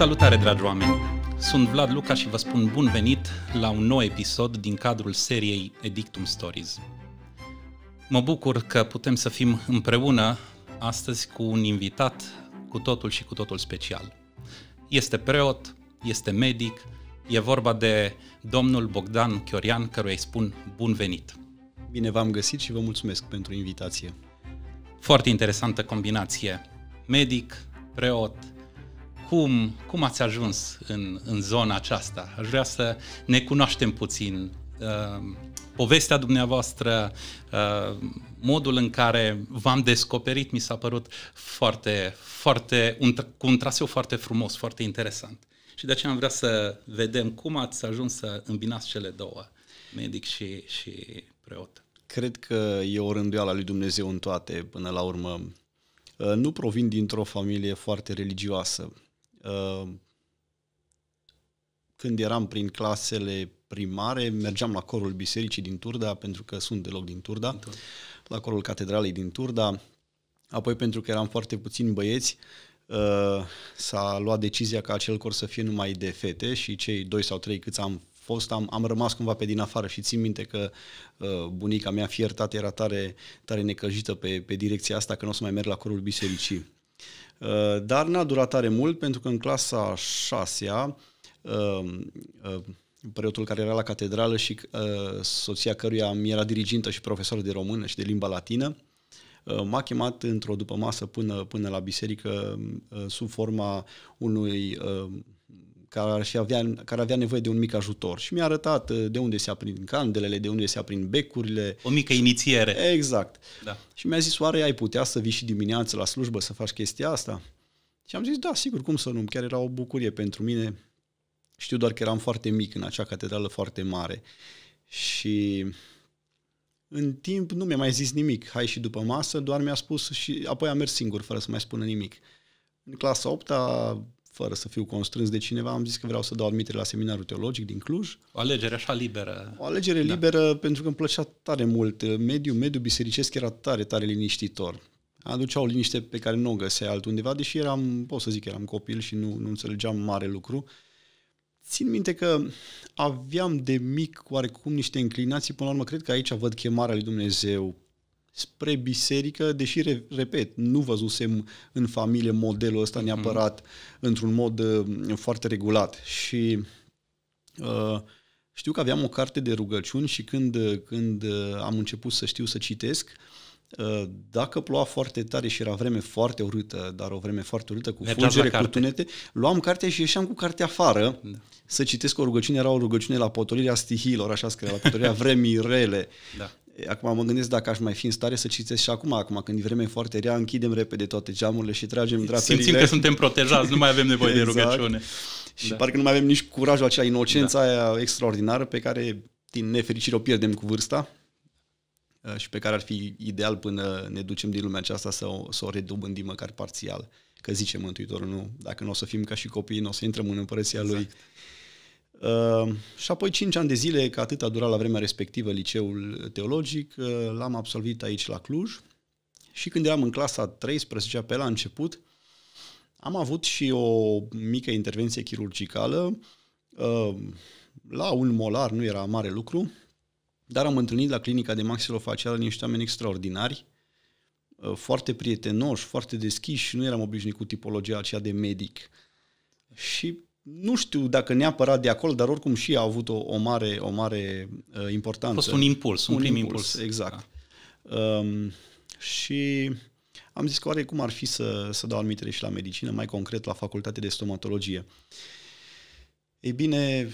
Salutare, dragi oameni! Sunt Vlad Luca și vă spun bun venit la un nou episod din cadrul seriei Edictum Stories. Mă bucur că putem să fim împreună astăzi cu un invitat cu totul și cu totul special. Este preot, este medic, e vorba de domnul Bogdan Chiorian, căruia îi spun bun venit. Bine v-am găsit și vă mulțumesc pentru invitație. Foarte interesantă combinație. Medic, preot, cum, cum ați ajuns în, în zona aceasta. Aș vrea să ne cunoaștem puțin uh, povestea dumneavoastră, uh, modul în care v-am descoperit mi s-a părut foarte, foarte, un, cu un traseu foarte frumos, foarte interesant. Și de aceea am vrea să vedem cum ați ajuns să îmbinați cele două, medic și, și preot. Cred că e o rânduială a lui Dumnezeu în toate, până la urmă. Uh, nu provin dintr-o familie foarte religioasă. Ehm, când eram prin clasele primare, mergeam la corul bisericii din Turda, pentru că sunt deloc din Turda, la corul catedralei din Turda, apoi pentru că eram foarte puțini băieți, ehm, s-a luat decizia ca acel cor să fie numai de fete și cei doi sau trei câți am fost, am, am rămas cumva pe din afară și țin minte că uh, bunica mea fiertată era tare, tare necăjită pe, pe direcția asta că nu o să mai merg la corul bisericii. Uh, dar n-a durat tare mult pentru că în clasa 6 uh, uh, preotul care era la catedrală și soția căruia mi era dirigintă și profesor de română și de limba latină, m-a chemat într-o dupămasă până, până la biserică sub forma unui care ar, avea, care avea nevoie de un mic ajutor și mi-a arătat uh, de unde se aprind candelele, de unde se aprind becurile. O mică inițiere. Exact. Da. Și mi-a zis, oare ai putea să vii și dimineață la slujbă să faci chestia asta? Și am zis, da, sigur, cum să nu? Chiar era o bucurie pentru mine. Știu doar că eram foarte mic în acea catedrală foarte mare. Și în timp nu mi-a mai zis nimic, hai și după masă, doar mi-a spus și apoi am mers singur fără să mai spună nimic. În clasa 8 -a, fără să fiu constrâns de cineva, am zis că vreau să dau admitere la seminarul teologic din Cluj. O alegere așa liberă. O alegere da. liberă pentru că îmi plăcea tare mult. Mediul, mediul bisericesc era tare, tare liniștitor. Aduceau liniște pe care nu o găseai altundeva, deși eram, pot să zic, eram copil și nu, nu înțelegeam mare lucru. Țin minte că aveam de mic oarecum niște inclinații, până la urmă cred că aici văd chemarea lui Dumnezeu spre biserică, deși, repet, nu văzusem în familie modelul ăsta neapărat mm-hmm. într-un mod uh, foarte regulat. Și uh, știu că aveam o carte de rugăciuni și când, uh, când uh, am început să știu să citesc, uh, dacă ploua foarte tare și era vreme foarte urâtă, dar o vreme foarte urâtă, cu Mergeam fulgere, cu tunete, luam cartea și ieșeam cu cartea afară da. să citesc o rugăciune. Era o rugăciune la potolirea stihilor, așa scrie, la potolirea vremii rele. Da. Acum mă gândesc dacă aș mai fi în stare să citesc și acum, acum când e vreme foarte rea, închidem repede toate geamurile și tragem draperile. Simțim că suntem protejați, nu mai avem nevoie exact. de rugăciune. Și da. parcă nu mai avem nici curajul acela, inocența da. aia extraordinară pe care, din nefericire, o pierdem cu vârsta uh, și pe care ar fi ideal până ne ducem din lumea aceasta să o, să o redobândim măcar parțial. Că zice Mântuitorul, nu, dacă nu o să fim ca și copiii, nu o să intrăm în împărăția exact. Lui. Uh, și apoi 5 ani de zile, că atât a durat la vremea respectivă liceul teologic, uh, l-am absolvit aici la Cluj și când eram în clasa 13 pe la început, am avut și o mică intervenție chirurgicală uh, la un molar, nu era mare lucru, dar am întâlnit la clinica de maxilofacială niște oameni extraordinari, foarte prietenoși, foarte deschiși, nu eram obișnuit cu tipologia aceea de medic. Și nu știu dacă neapărat de acolo, dar oricum și a avut o, o mare, o mare uh, importanță. A fost un impuls, un, un prim impuls. impuls. Exact. Da. Um, și am zis că oare cum ar fi să, să dau admitere și la medicină, mai concret la facultate de stomatologie. Ei bine,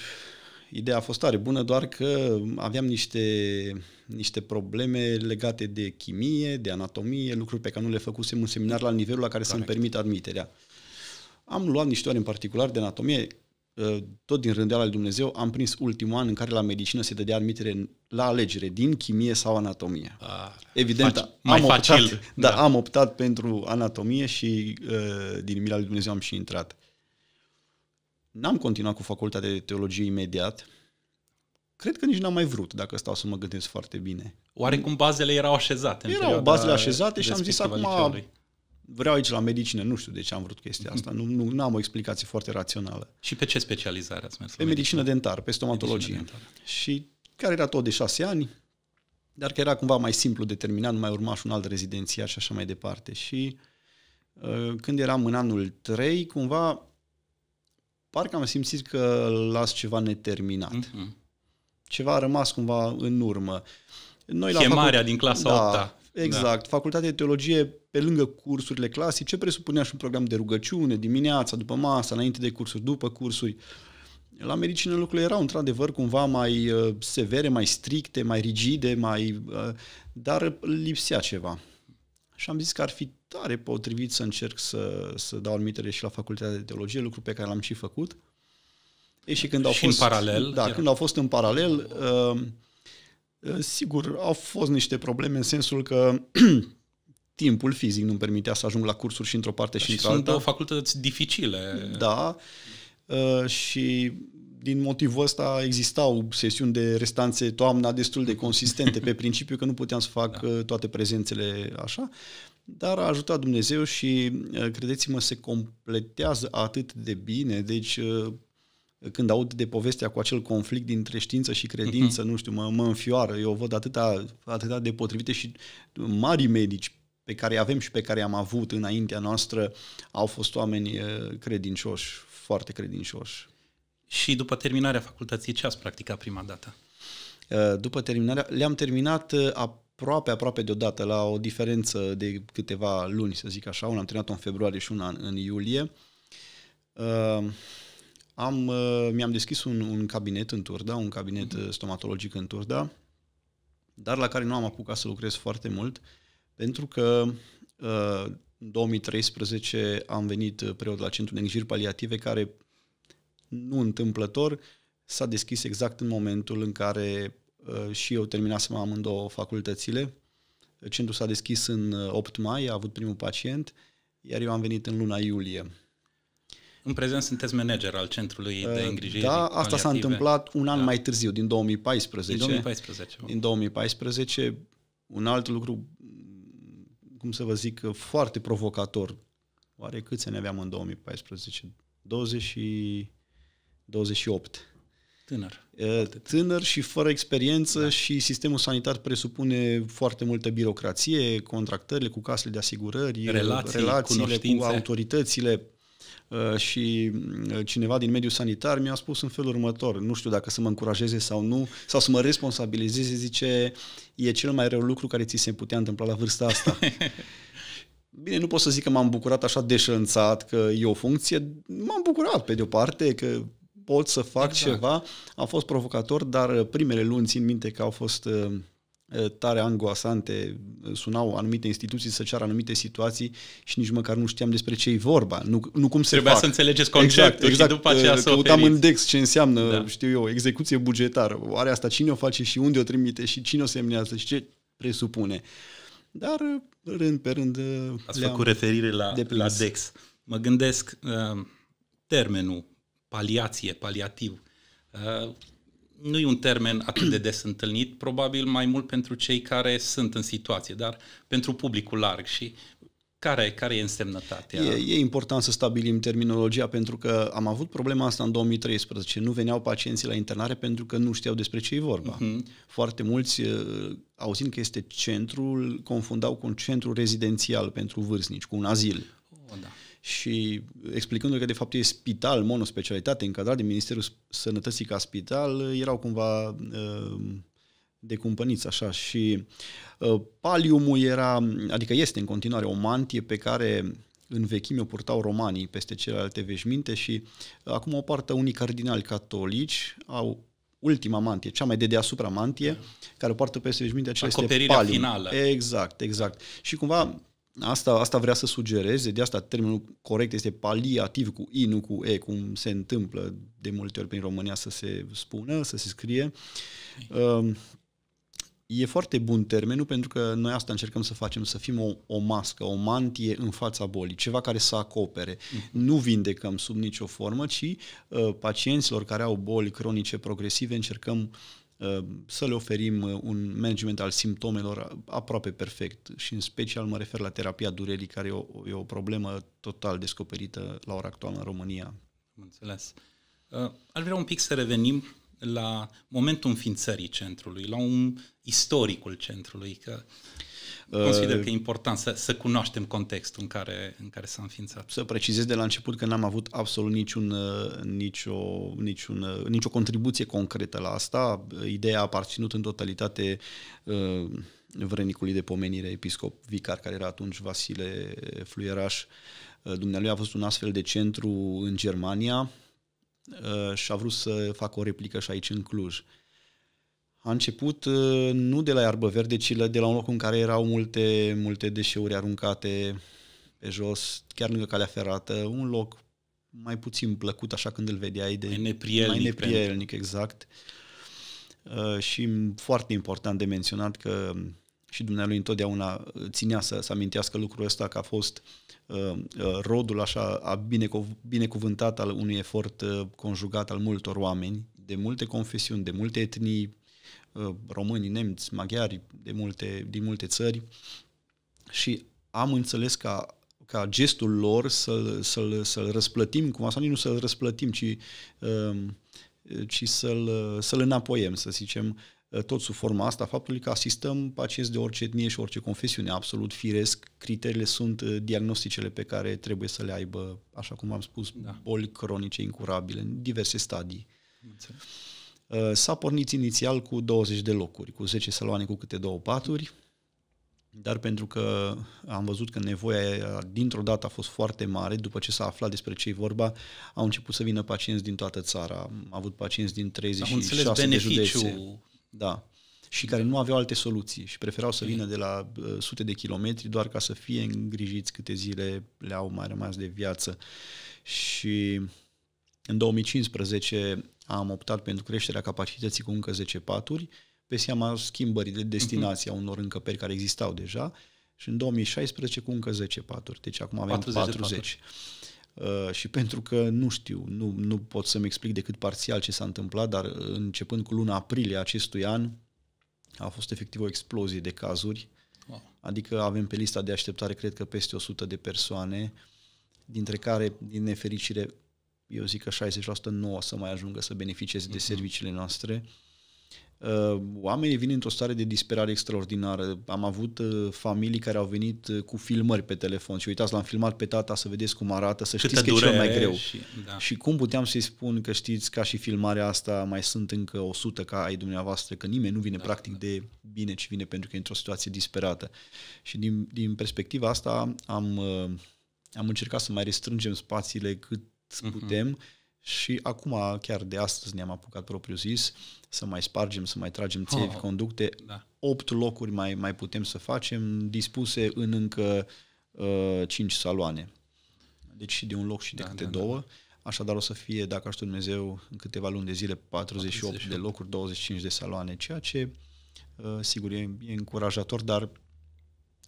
ideea a fost tare bună, doar că aveam niște, niște probleme legate de chimie, de anatomie, lucruri pe care nu le făcusem în seminar la nivelul la care să-mi permit admiterea. Am luat niște ore în particular de anatomie, uh, tot din rândeala lui Dumnezeu, am prins ultimul an în care la medicină se dădea admitere la alegere din chimie sau anatomie. A, ah, Evident, faci, mai am, facil, optat, da. Da, am optat pentru anatomie și uh, din mila lui Dumnezeu am și intrat. N-am continuat cu facultatea de teologie imediat. Cred că nici n-am mai vrut, dacă stau să mă gândesc foarte bine. Oarecum bazele erau așezate. Erau bazele așezate și am zis acum, vreau aici la medicină, nu știu de ce am vrut chestia asta, nu, nu, nu am o explicație foarte rațională. Și pe ce specializare ați mers? Pe medicină dentară, pe stomatologie. Și care era tot de șase ani, dar că era cumva mai simplu determinat, nu mai urma și un alt rezidențiat și așa mai departe. Și uh, când eram în anul 3, cumva parcă am simțit că las ceva neterminat. Mm-hmm. Ceva a rămas cumva în urmă. Noi Chemarea la facult... din clasa da, 8 Exact. Da. Facultatea de teologie, pe lângă cursurile clasice, presupunea și un program de rugăciune dimineața, după masă, înainte de cursuri, după cursuri. La medicină lucrurile erau într-adevăr cumva mai uh, severe, mai stricte, mai rigide, mai, uh, dar lipsea ceva. Și am zis că ar fi tare potrivit să încerc să, să dau admitere și la facultatea de teologie, lucru pe care l-am și făcut. E și când au și fost, în paralel. Da, era. când au fost în paralel, uh, Eh, sigur, au fost niște probleme în sensul că timpul fizic nu-mi permitea să ajung la cursuri și într-o parte și, și într-alta. Sunt două facultăți dificile. Da, eh, și din motivul ăsta existau sesiuni de restanțe toamna destul de consistente, pe principiu că nu puteam să fac da. Eh, toate prezențele așa, dar a ajutat Dumnezeu și, credeți-mă, se completează atât de bine, deci când aud de povestea cu acel conflict dintre știință și credință, uh-huh. nu știu, mă, mă înfioară. Eu văd atâta, atâta de potrivite și mari medici pe care avem și pe care am avut înaintea noastră au fost oameni eh, credincioși, foarte credincioși. Și după terminarea facultății, ce ați practicat prima dată? Eh, după terminarea, le-am terminat eh, aproape, aproape deodată, la o diferență de câteva luni, să zic așa. Una am terminat în februarie și una în, în iulie. Am, uh, mi-am deschis un, un cabinet în Turda, un cabinet mhm. uh, stomatologic în Turda, dar la care nu am apucat să lucrez foarte mult, pentru că uh, în 2013 am venit preot la Centrul de Îngrijiri Paliative, care nu întâmplător s-a deschis exact în momentul în care și eu terminasem amândouă facultățile. Centrul s-a deschis în 8 mai, a avut primul pacient, iar eu am venit în luna iulie. În prezent sunteți manager al Centrului de uh, Îngrijire Da, asta paliative. s-a întâmplat un an da. mai târziu, din 2014. Din 2014. Din 2014, un alt lucru, cum să vă zic, foarte provocator. Oare câți ne aveam în 2014? 20 și 28. Uh, tânăr. Tânăr și fără experiență da. și sistemul sanitar presupune foarte multă birocrație, contractările cu casele de asigurări, Relații, relațiile cu autoritățile Uh, și uh, cineva din mediul sanitar mi-a spus în felul următor, nu știu dacă să mă încurajeze sau nu, sau să mă responsabilizeze, zice, e cel mai rău lucru care ți se putea întâmpla la vârsta asta. Bine, nu pot să zic că m-am bucurat așa deșănțat că e o funcție, m-am bucurat pe de-o parte că pot să fac exact. ceva, a fost provocator, dar uh, primele luni țin minte că au fost tare angoasante, sunau anumite instituții să ceară anumite situații și nici măcar nu știam despre ce e vorba, nu, nu cum se Trebuia fac. să înțelegeți conceptul exact, exact. și după aceea să Căutam în DEX ce înseamnă, da. știu eu, execuție bugetară. Oare asta cine o face și unde o trimite și cine o semnează și ce presupune. Dar rând pe rând Ați făcut referire la, la DEX. Mă gândesc, termenul paliație, paliativ, nu e un termen atât de des întâlnit, probabil mai mult pentru cei care sunt în situație, dar pentru publicul larg și care, care e însemnătatea? E, e important să stabilim terminologia pentru că am avut problema asta în 2013. Nu veneau pacienții la internare pentru că nu știau despre ce e vorba. Uh-huh. Foarte mulți, auzind că este centrul, confundau cu un centru rezidențial pentru vârstnici, cu un azil. Oh, da și explicându-le că de fapt e spital, monospecialitate, încadrat de Ministerul Sănătății ca spital, erau cumva uh, de cumpăniți așa și uh, paliumul era, adică este în continuare o mantie pe care în vechime o purtau romanii peste celelalte veșminte și uh, acum o poartă unii cardinali catolici au ultima mantie, cea mai de deasupra mantie, da. care o poartă peste veșminte, acela este palium. finală. Exact, exact. Și cumva Asta, asta vrea să sugereze, de asta termenul corect este paliativ cu I, nu cu E, cum se întâmplă de multe ori prin România să se spună, să se scrie. Um, e foarte bun termenul pentru că noi asta încercăm să facem, să fim o, o mască, o mantie în fața bolii, ceva care să acopere. Mm-hmm. Nu vindecăm sub nicio formă, ci uh, pacienților care au boli cronice progresive încercăm uh, Ehm, să le oferim uh, un management al simptomelor aproape perfect și în special mă refer la terapia durerii, care e o, e o problemă total descoperită la ora actuală în România. Am înțeles. Ehm, ar vrea un pic să revenim la momentul înființării centrului, la un istoricul centrului, că Uh, consider că e important să, să cunoaștem contextul în care, în care s-a înființat. Să precizez de la început că n-am avut absolut niciun, uh, nicio, niciun, uh, nicio contribuție concretă la asta. Ideea a aparținut în totalitate vrenicului de pomenire, episcop vicar, care era atunci Vasile Fluieraș. Dumnealui a fost un astfel de centru în Germania și a vrut să facă o replică și aici în Cluj. Uh, a început uh, nu de la iarbă verde, ci de la un loc în care erau multe, multe deșeuri aruncate pe jos, chiar lângă calea ferată, un loc mai puțin plăcut, așa când îl vedeai. De, mai neprielnic. Mai neprielnic, exact. Uh, și foarte important de menționat că și dumnealui întotdeauna ținea să, să amintească lucrul ăsta că a fost uh, rodul așa a binecuv- binecuvântat al unui efort conjugat al multor oameni, de multe confesiuni, de multe etnii, Uh, români, nemți, maghiari de multe, din multe țări și am înțeles ca, ca gestul lor să-l, să-l, să-l răsplătim, cum asta nu să-l răsplătim, ci, um, ci să-l, să-l înapoiem, să zicem, uh, tot sub forma asta, faptul că asistăm pacienți de orice etnie și orice confesiune, absolut firesc, criteriile sunt uh, diagnosticele pe care trebuie să le aibă, așa cum am spus, da. boli cronice incurabile, în diverse stadii. Înțeleg. Uh, s-a pornit inițial cu 20 de locuri, cu 10 saloane cu câte două paturi, dar pentru că am văzut că nevoia dintr-o dată a fost foarte mare, după ce s-a aflat despre ce i vorba, au început să vină pacienți din toată țara. Am avut pacienți din 36 de județe. Da. Și care nu aveau alte soluții și preferau să vină de la uh, sute de kilometri doar ca să fie îngrijiți câte zile le-au mai rămas de viață. Și în 2015 am optat pentru creșterea capacității cu încă 10 paturi, pe seama schimbării de mhm. destinație a unor încăperi care existau deja și în 2016 cu încă 10 paturi. Deci acum avem 40. 40. Uh, și pentru că nu știu, nu, nu pot să-mi explic decât parțial ce s-a întâmplat, dar uh, începând cu luna aprilie acestui an a fost efectiv o explozie de cazuri. Wow. Adică avem pe lista de așteptare, cred că peste 100 de persoane, dintre care, din nefericire, eu zic că 60% nu o să mai ajungă să beneficieze uh-huh. de mhm. serviciile noastre. Uh, oamenii vin într-o stare de disperare extraordinară. Am avut uh, familii care au venit uh, cu filmări pe telefon și uitați, l-am filmat pe tata să vedeți cum arată, să Câtă știți că e cel mai greu. Și, da. și cum puteam să-i spun că știți, ca și filmarea asta, mai sunt încă 100 ca ai dumneavoastră, că nimeni nu vine da, practic da. de bine, ci vine pentru că e într-o situație disperată. Și din, din perspectiva asta am, am încercat să mai restrângem spațiile cât Mhm. putem uh-huh. și acum, chiar de astăzi ne-am apucat propriu zis, să mai spargem, să mai tragem țevi, oh, oh conducte, da. locuri mai, mai putem să facem, dispuse în încă uh, saloane. Deci și de un loc și de da, câte da, da. două. Da, Așadar o să fie, dacă aștept Dumnezeu, în câteva luni de zile 48, 48 de locuri, 25 de saloane, ceea ce, uh, sigur, e, e încurajator, dar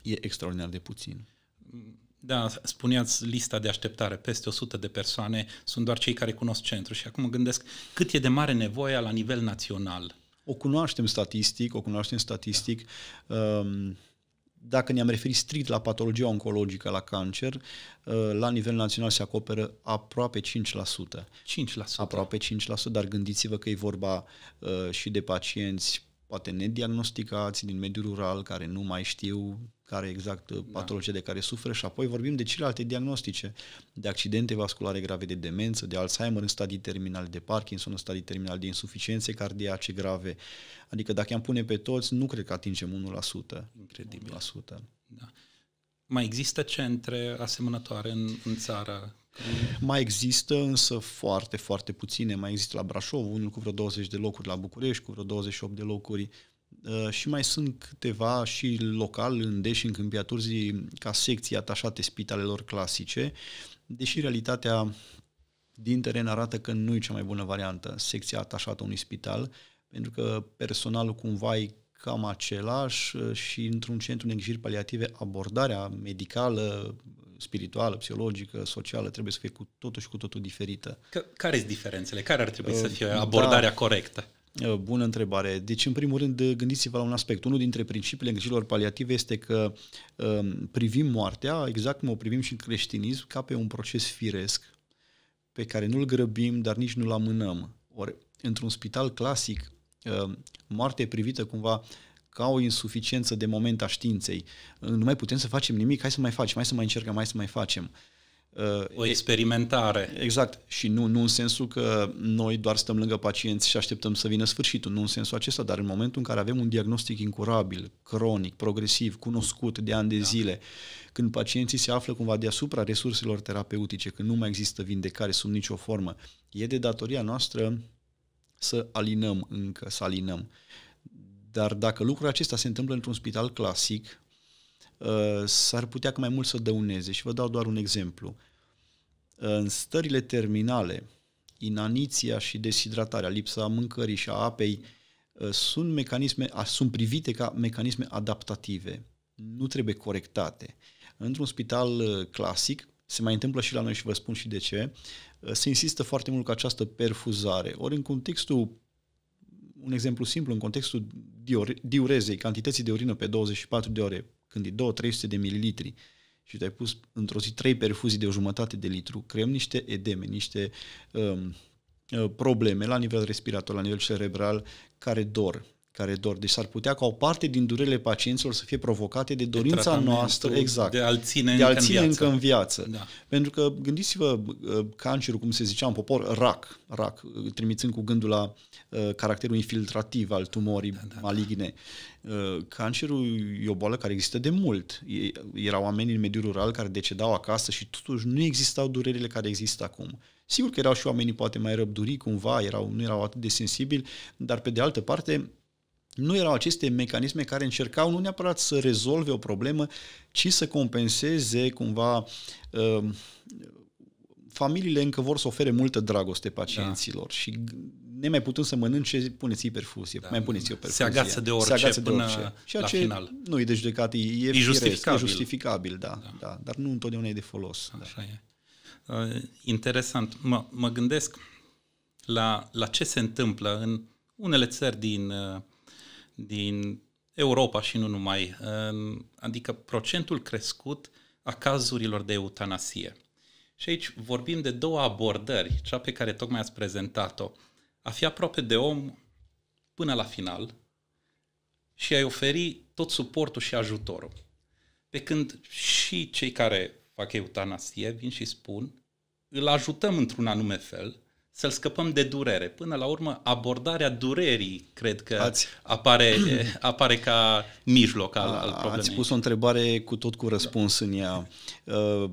e extraordinar de puțin. Mm, da, spuneați lista de așteptare, peste 100 de persoane, sunt doar cei care cunosc centru și acum mă gândesc cât e de mare nevoia la nivel național. O cunoaștem statistic, o cunoaștem statistic. Da. Um, dacă ne-am referit strict la patologia oncologică, la cancer, uh, la nivel național se acoperă aproape 5%. 5%. Aproape 5%, dar gândiți-vă că e vorba uh, și de pacienți poate nediagnosticați din mediul rural, care nu mai știu care exact patologie uh, da. de care suferă și apoi vorbim de celelalte diagnostice, de accidente vasculare grave de demență, de Alzheimer în stadii terminale de Parkinson, în stadii terminale de insuficiențe cardiace grave. Adică dacă i-am pune pe toți, nu cred că atingem 1%. Incredibil. 1%. Da. Mai există centre asemănătoare în, în țară? Mhm. Mai există însă foarte, foarte puține. Mai există la Brașov, unul cu vreo 20 de locuri, la București cu vreo 28 de locuri uh, și mai sunt câteva și local în Deși, în Câmpia Turzii, ca secții atașate spitalelor clasice, deși realitatea din teren arată că nu e cea mai bună variantă secția atașată unui spital, pentru că personalul cumva e cam același uh, și într-un centru de îngrijiri paliative abordarea medicală, spirituală, psihologică, socială trebuie să fie cu totul și cu totul diferită. Care sunt diferențele? Care ar trebui uh, să fie da. abordarea da. corectă? Uh, bună întrebare. Deci, în primul rând, gândiți-vă la un aspect. Unul dintre principiile îngrijirilor paliative este că um, privim moartea, exact cum o privim și în creștinism, ca pe un proces firesc pe care nu-l grăbim, dar nici nu-l amânăm. Ori, într-un spital clasic, Ehm, moarte privită cumva ca o insuficiență de moment a științei. Nu mai putem să facem nimic, hai să mai facem, hai să mai încercăm, hai să mai facem. Ehm, o experimentare. Exact. Și nu, nu în sensul că noi doar stăm lângă pacienți și așteptăm să vină sfârșitul, nu în sensul acesta, dar în momentul în care avem un diagnostic incurabil, cronic, progresiv, cunoscut de ani de da. zile, când pacienții se află cumva deasupra resurselor terapeutice, când nu mai există vindecare sub nicio formă, e de datoria noastră să alinăm încă, să alinăm. Dar dacă lucrul acesta se întâmplă într-un spital clasic, uh, s-ar putea că mai mult să dăuneze. Și vă dau doar un exemplu. În stările terminale, inaniția și deshidratarea, lipsa mâncării și a apei, uh, sunt, mecanisme, sunt privite ca mecanisme adaptative. Nu trebuie corectate. Într-un spital uh, clasic, se mai întâmplă și la noi și vă spun și de ce, Eh, se insistă foarte mult cu această perfuzare. Ori în contextul, un exemplu simplu, în contextul diurezei, cantității de urină pe 24 de ore, când e 2-300 de mililitri și te-ai pus într-o zi 3 perfuzii de o jumătate de litru, creăm niște edeme, niște um, probleme la nivel respirator, la nivel cerebral, care dor care dor. Deci s-ar putea ca o parte din durerile pacienților să fie provocate de dorința de noastră, exact, de a-l ține, de a încă, ține în încă în viață. Da. Pentru că gândiți-vă ă, cancerul, cum se zicea în popor, rac, rac, trimițând cu gândul la uh, caracterul infiltrativ al tumorii da, da, da. maligne. Uh, cancerul e o boală care există de mult. erau oameni în mediul rural care decedau acasă și totuși nu existau durerile care există acum. Sigur că erau și oamenii poate mai răbduri cumva, erau, nu erau atât de sensibili, dar pe de altă parte nu erau aceste mecanisme care încercau nu neapărat să rezolve o problemă, ci să compenseze cumva uh, familiile încă vor să ofere multă dragoste pacienților da. și nemai putem să mănânce, puneți ei perfuzie, da. mai puneți o perfuzie. Se agață de orice, se agață de orice. și la ce final. nu e de judecat, e, e, firesc, justificabil. e justificabil, da, da. da, dar nu întotdeauna e de folos. Da. Așa da. e. Uh, interesant. Mă, mă gândesc la, la ce se întâmplă în unele țări din uh, din Europa și nu numai, adică procentul crescut a cazurilor de eutanasie. Și aici vorbim de două abordări, cea pe care tocmai ați prezentat-o. A fi aproape de om până la final și a-i oferi tot suportul și ajutorul. Pe când și cei care fac eutanasie vin și spun, îl ajutăm într-un anume fel, să-l scăpăm de durere. Până la urmă, abordarea durerii, cred că ați... apare, apare ca mijloc al, al problemei. Ați pus o întrebare cu tot cu răspuns da. în ea. Uh,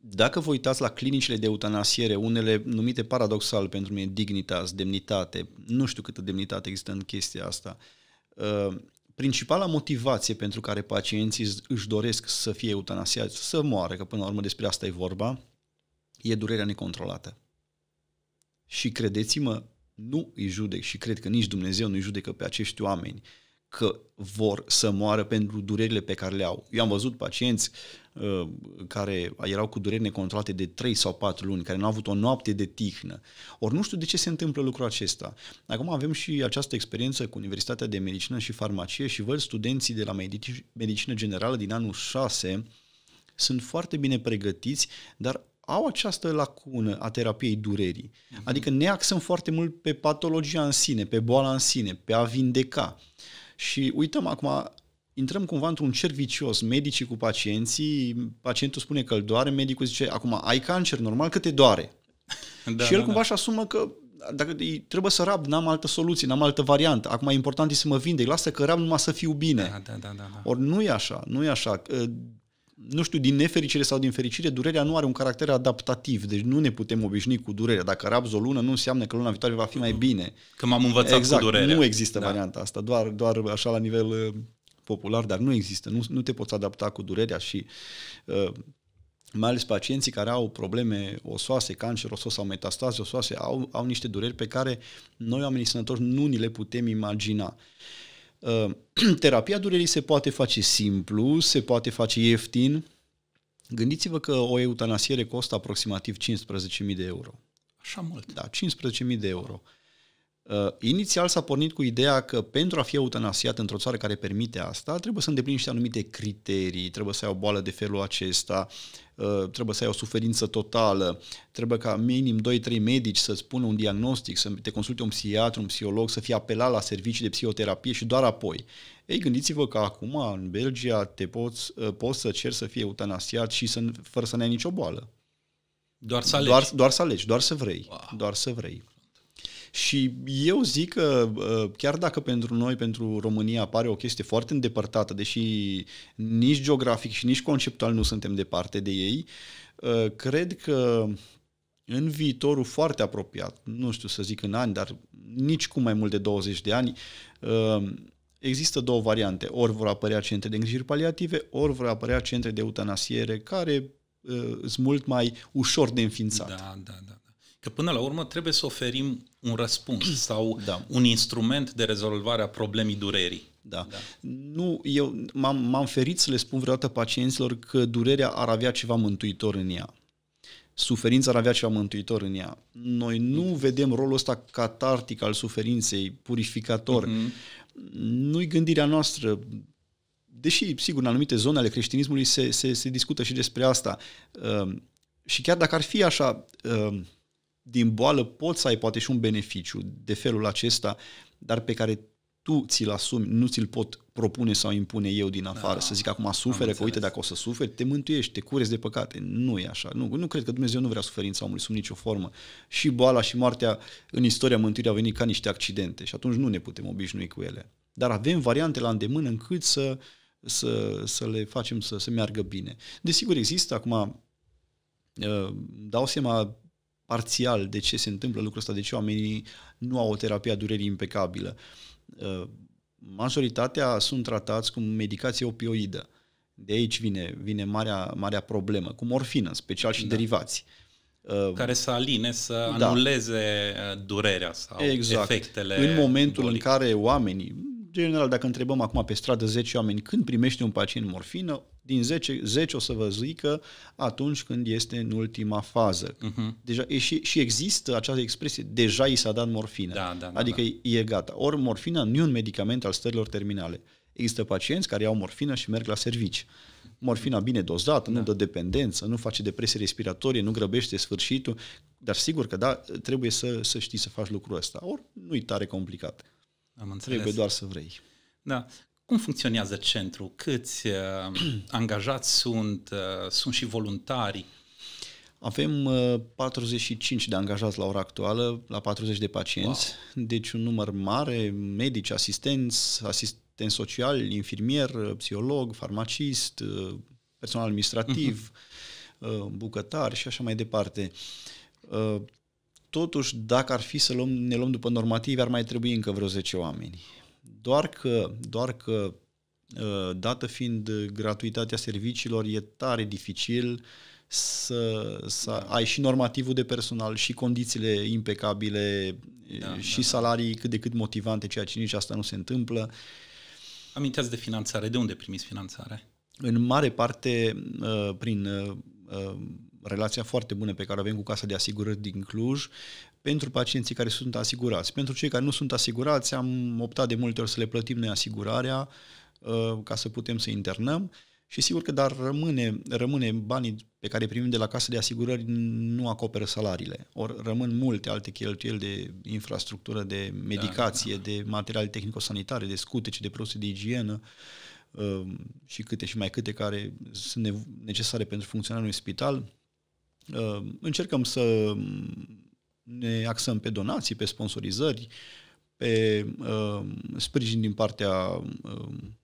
dacă vă uitați la clinicile de eutanasiere, unele numite paradoxal pentru mine, dignitas, demnitate, nu știu câtă demnitate există în chestia asta, uh, principala motivație pentru care pacienții își doresc să fie eutanasiați, să moară, că până la urmă despre asta e vorba, e durerea necontrolată și credeți-mă, nu îi judec și cred că nici Dumnezeu nu îi judecă pe acești oameni că vor să moară pentru durerile pe care le au. Eu am văzut pacienți uh, care erau cu dureri necontrolate de 3 sau 4 luni, care nu au avut o noapte de tihnă. Ori nu știu de ce se întâmplă lucrul acesta. Acum avem și această experiență cu Universitatea de Medicină și Farmacie și văd studenții de la Medicină Generală din anul 6 sunt foarte bine pregătiți, dar au această lacună a terapiei durerii. Mm-hmm. Adică ne axăm foarte mult pe patologia în sine, pe boala în sine, pe a vindeca. Și uităm acum, intrăm cumva într-un cer vicios, medicii cu pacienții, pacientul spune că îl doare, medicul zice, acum ai cancer, normal că te doare. Da, și el da, cumva da. își asumă că dacă trebuie să rab, n-am altă soluție, n-am altă variantă. Acum important e să mă vindec, lasă că rab numai să fiu bine. Da, da, da, da, da. Ori nu e așa, nu e așa nu știu, din nefericire sau din fericire, durerea nu are un caracter adaptativ, deci nu ne putem obișnui cu durerea. Dacă rabzi o lună, nu înseamnă că luna viitoare va fi mai bine. Că m-am învățat exact, cu durerea. Nu există da. varianta asta, doar, doar așa la nivel uh, popular, dar nu există. Nu, nu te poți adapta cu durerea și uh, mai ales pacienții care au probleme osoase, cancer osos sau metastaze osoase, au, au niște dureri pe care noi oamenii sănătoși nu ni le putem imagina. Uh, Ă, terapia durerii se poate face simplu, se poate face ieftin. Gândiți-vă că o eutanasiere costă aproximativ 15.000 de euro. Așa mult. Da, 15.000 de euro. Uh, inițial s-a pornit cu ideea că pentru a fi eutanasiat într-o țară care permite asta, trebuie să îndeplinești anumite criterii, trebuie să ai o boală de felul acesta, Uh, trebuie să ai o suferință totală, trebuie ca minim 2-3 medici să spună un diagnostic, să te consulte un psihiatru, un psiholog, să fie apelat la servicii de psihoterapie și doar apoi. Ei, gândiți-vă că acum în Belgia te poți, uh, poți să ceri să fie eutanasiat și să, fără să ne ai nicio boală. Doar să alegi. Doar, doar să alegi, doar să vrei. Wow. Doar să vrei. Și eu zic că uh, chiar dacă pentru noi, pentru România, apare o chestie foarte îndepărtată, deși nici geografic și nici conceptual nu suntem departe de ei, uh, cred că în viitorul foarte apropiat, nu știu să zic în ani, dar nici cu mai mult de 20 de ani, uh, există două variante. Ori vor apărea centre de îngrijiri paliative, ori vor apărea centre de eutanasiere care sunt mult mai ușor de înființat. Da, da, da. Că până la urmă trebuie să oferim un răspuns sau da. un instrument de rezolvare a problemii durerii. Da. da. Nu, eu m-am, m-am ferit să le spun vreodată pacienților că durerea ar avea ceva mântuitor în ea. Suferința ar avea ceva mântuitor în ea. Noi nu mm. vedem rolul ăsta catartic al suferinței, purificator. Mm-hmm. Nu-i gândirea noastră deși, sigur, în anumite zone ale creștinismului se, se, se discută și despre asta, uh, și chiar dacă ar fi așa, uh, din boală poți să ai poate și un beneficiu de felul acesta, dar pe care tu ți-l asumi, nu ți-l pot propune sau impune eu din afară, da, să zic acum sufere, că uite dacă o să suferi, te mântuiești, te cureți de păcate. Nu e așa. Nu, nu cred că Dumnezeu nu vrea suferința omului sub nicio formă. Și boala și moartea în istoria mântuirii au venit ca niște accidente și atunci nu ne putem obișnui cu ele. Dar avem variante la îndemână încât să, să, să le facem să, să meargă bine. Desigur există acum, uh, dau seama parțial de ce se întâmplă lucrul ăsta, de ce oamenii nu au o terapie a durerii impecabilă. Uh, majoritatea sunt tratați cu medicație opioidă. De aici vine, vine marea, marea problemă, cu morfină, special și da. derivați. Uh, care să aline, să da. anuleze uh, durerea sau exact. efectele În momentul în care oamenii, general, dacă întrebăm acum pe stradă 10 oameni când primește un pacient morfină, din 10, 10 o să vă zică atunci când este în ultima fază. Uh-huh. Deja, e și, și există această expresie, deja i s-a dat morfină. Da, da, da, adică da. e gata. Ori morfina nu e un medicament al stărilor terminale. Există pacienți care iau morfină și merg la servici. Morfina bine dozată, da. nu dă dependență, nu face depresie respiratorie, nu grăbește sfârșitul, dar sigur că da, trebuie să, să știi să faci lucrul ăsta. Ori nu e tare complicat. Am înțeles. Trebuie doar să vrei. Da. Cum funcționează centru? Câți uh, angajați sunt? Uh, sunt și voluntari? Avem uh, 45 de angajați la ora actuală, la 40 de pacienți, wow. deci un număr mare, medici, asistenți, asistenți sociali, infirmier, psiholog, farmacist, uh, personal administrativ, uh-huh. uh, bucătar și așa mai departe. Uh, Totuși, dacă ar fi să luăm, ne luăm după normative, ar mai trebui încă vreo 10 oameni. Doar că, doar că ă, dată fiind gratuitatea serviciilor, e tare dificil să, să da. ai și normativul de personal, și condițiile impecabile, da, și da, salarii cât de cât motivante, ceea ce nici asta nu se întâmplă. Aminteați de finanțare. De unde primiți finanțare? În mare parte ă, prin ă, relația foarte bună pe care o avem cu Casa de Asigurări din Cluj pentru pacienții care sunt asigurați. Pentru cei care nu sunt asigurați, am optat de multe ori să le plătim noi asigurarea uh, ca să putem să internăm și sigur că dar rămâne, rămâne banii pe care îi primim de la Casa de Asigurări nu acoperă salariile. Or, rămân multe alte cheltuieli de infrastructură, de medicație, da, da. da. de materiale tehnico-sanitare, de scutece, de produse de igienă uh, și câte și mai câte care sunt necesare pentru funcționarea unui spital Ehm, încercăm să mm, ne axăm pe donații, pe sponsorizări, pe ehm, sprijin din partea ehm,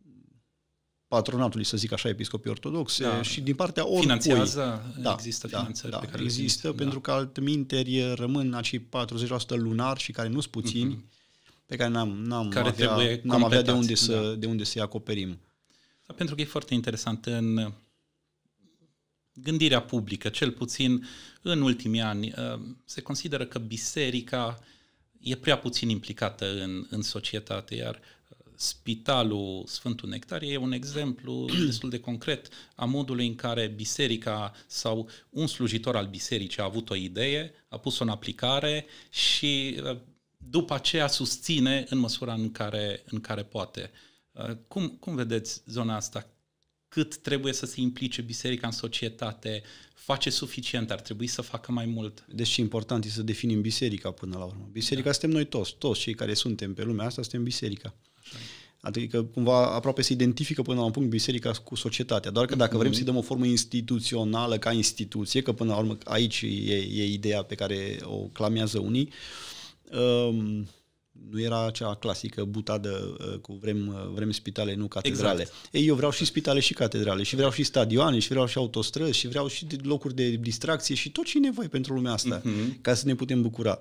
patronatului, să zic așa, episcopii ortodoxe da. și din partea oricui. Finanțează, da, există da, finanțări da, pe care Există, le pentru da. că altminteri rămân acei 40% lunar și care nu sunt puțini, mm-hmm. pe care n-am, n-am care avea, n-am avea de, unde să, da. de unde să-i acoperim. Da, pentru că e foarte interesant în gândirea publică, cel puțin în ultimii ani, uh, se consideră că biserica e prea puțin implicată în, în societate, iar uh, Spitalul Sfântul Nectarie e un exemplu destul de concret a modului în care biserica sau un slujitor al bisericii a avut o idee, a pus-o în aplicare și uh, după aceea susține în măsura în care, în care poate. Cum, cum vedeți zona asta? cât trebuie să se implice biserica în societate, face suficient, ar trebui să facă mai mult. Deci important e să definim biserica până la urmă. Biserica da. suntem noi toți, toți cei care suntem pe lumea asta suntem biserica. Așa. Adică cumva aproape se identifică până la un punct biserica cu societatea. Doar că dacă mhm. vrem mm-hmm. să-i dăm o formă instituțională ca instituție, că până la urmă aici e, e ideea pe care o clamează unii, um, nu era acea clasică butadă uh, cu vrem, uh, vrem spitale, nu catedrale. Exact. Ei, eu vreau și spitale și catedrale și vreau și stadioane și vreau și autostrăzi și vreau și locuri de distracție și tot ce e nevoie pentru lumea asta uh-huh. ca să ne putem bucura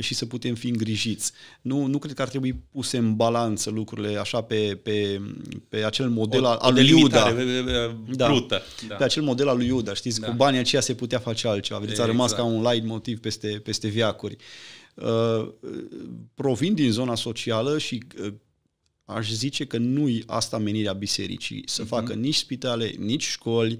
și să putem fi îngrijiți. Nu, nu cred că ar trebui puse în balanță lucrurile așa pe, pe, pe acel model o, al lui Iuda. Da, Da. Pe acel model al lui Iuda, știți, da. cu banii aceia se putea face altceva. Vedeți, a exact. rămas ca un light motiv peste, peste viacuri. Uh, Uh, provin din zona socială și uh, aș zice că nu-i asta menirea bisericii, să uh-huh. facă nici spitale, nici școli,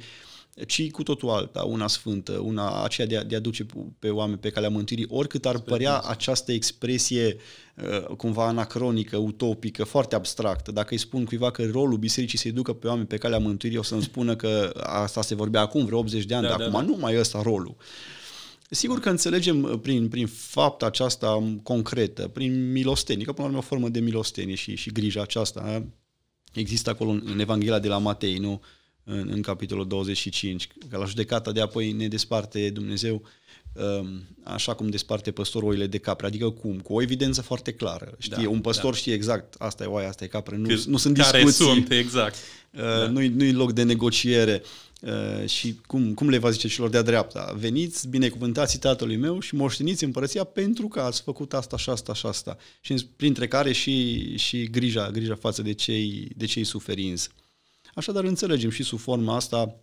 ci cu totul alta, una sfântă, una aceea de a, de a duce pe oameni pe calea mântuirii, oricât ar Sper părea această expresie uh, cumva anacronică, utopică, foarte abstractă. Dacă îi spun cuiva că rolul bisericii se ducă pe oameni pe calea mântuirii, o să-mi spună că asta se vorbea acum vreo 80 de ani, da, dar da, acum da. nu mai e ăsta rolul. Uh, Sigur că înțelegem uh, prin, prin fapt aceasta concretă, prin milostenie, că până la urmă o formă de milostenie și, și grija aceasta există acolo în Evanghelia de la Matei, nu? În, în capitolul 25, că la judecata de apoi ne desparte Dumnezeu um, așa cum desparte păstorul oile de capre. Adică cum? Cu o evidență foarte clară. Știe, da, un păstor da. știe exact, asta e oaia, asta e capre, nu, nu sunt discuții. Care sunt, exact. Uh, da. nu-i, nu-i loc de negociere. Uh, Uh, și cum, cum le va zice celor de-a dreapta, veniți, binecuvântați tatălui meu și moșteniți împărăția pentru că ați făcut asta și asta și asta. Și printre care și, și grija, grija față de cei, de cei suferinți. Așadar înțelegem și sub forma asta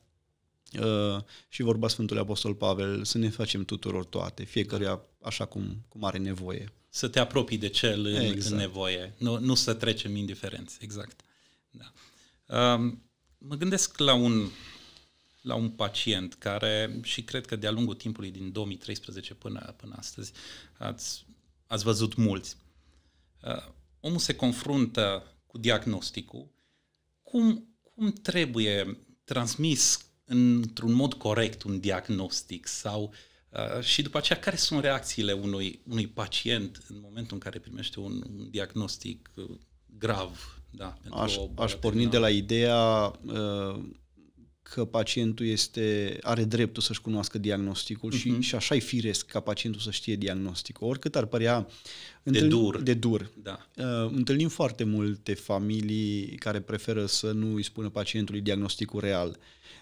uh, și vorba Sfântului Apostol Pavel, să ne facem tuturor toate, fiecare așa cum, cum are nevoie. Să te apropii de cel exact. în nevoie, nu, nu să trecem indiferenți, exact. Da. Um, mă gândesc la un la un pacient care, și cred că de-a lungul timpului, din 2013 până, până astăzi, ați, ați văzut mulți. Uh, omul se confruntă cu diagnosticul, cum, cum trebuie transmis într-un mod corect un diagnostic sau uh, și după aceea care sunt reacțiile unui, unui pacient în momentul în care primește un, un diagnostic uh, grav. Da, aș aș porni de la ideea uh, că pacientul este, are dreptul să-și cunoască diagnosticul uh-huh. și, mhm. și așa e firesc ca pacientul să știe diagnosticul. Oricât ar părea întâln, de dur. De dur. Da. Uh, întâlnim foarte multe familii care preferă să nu îi spună pacientului diagnosticul real.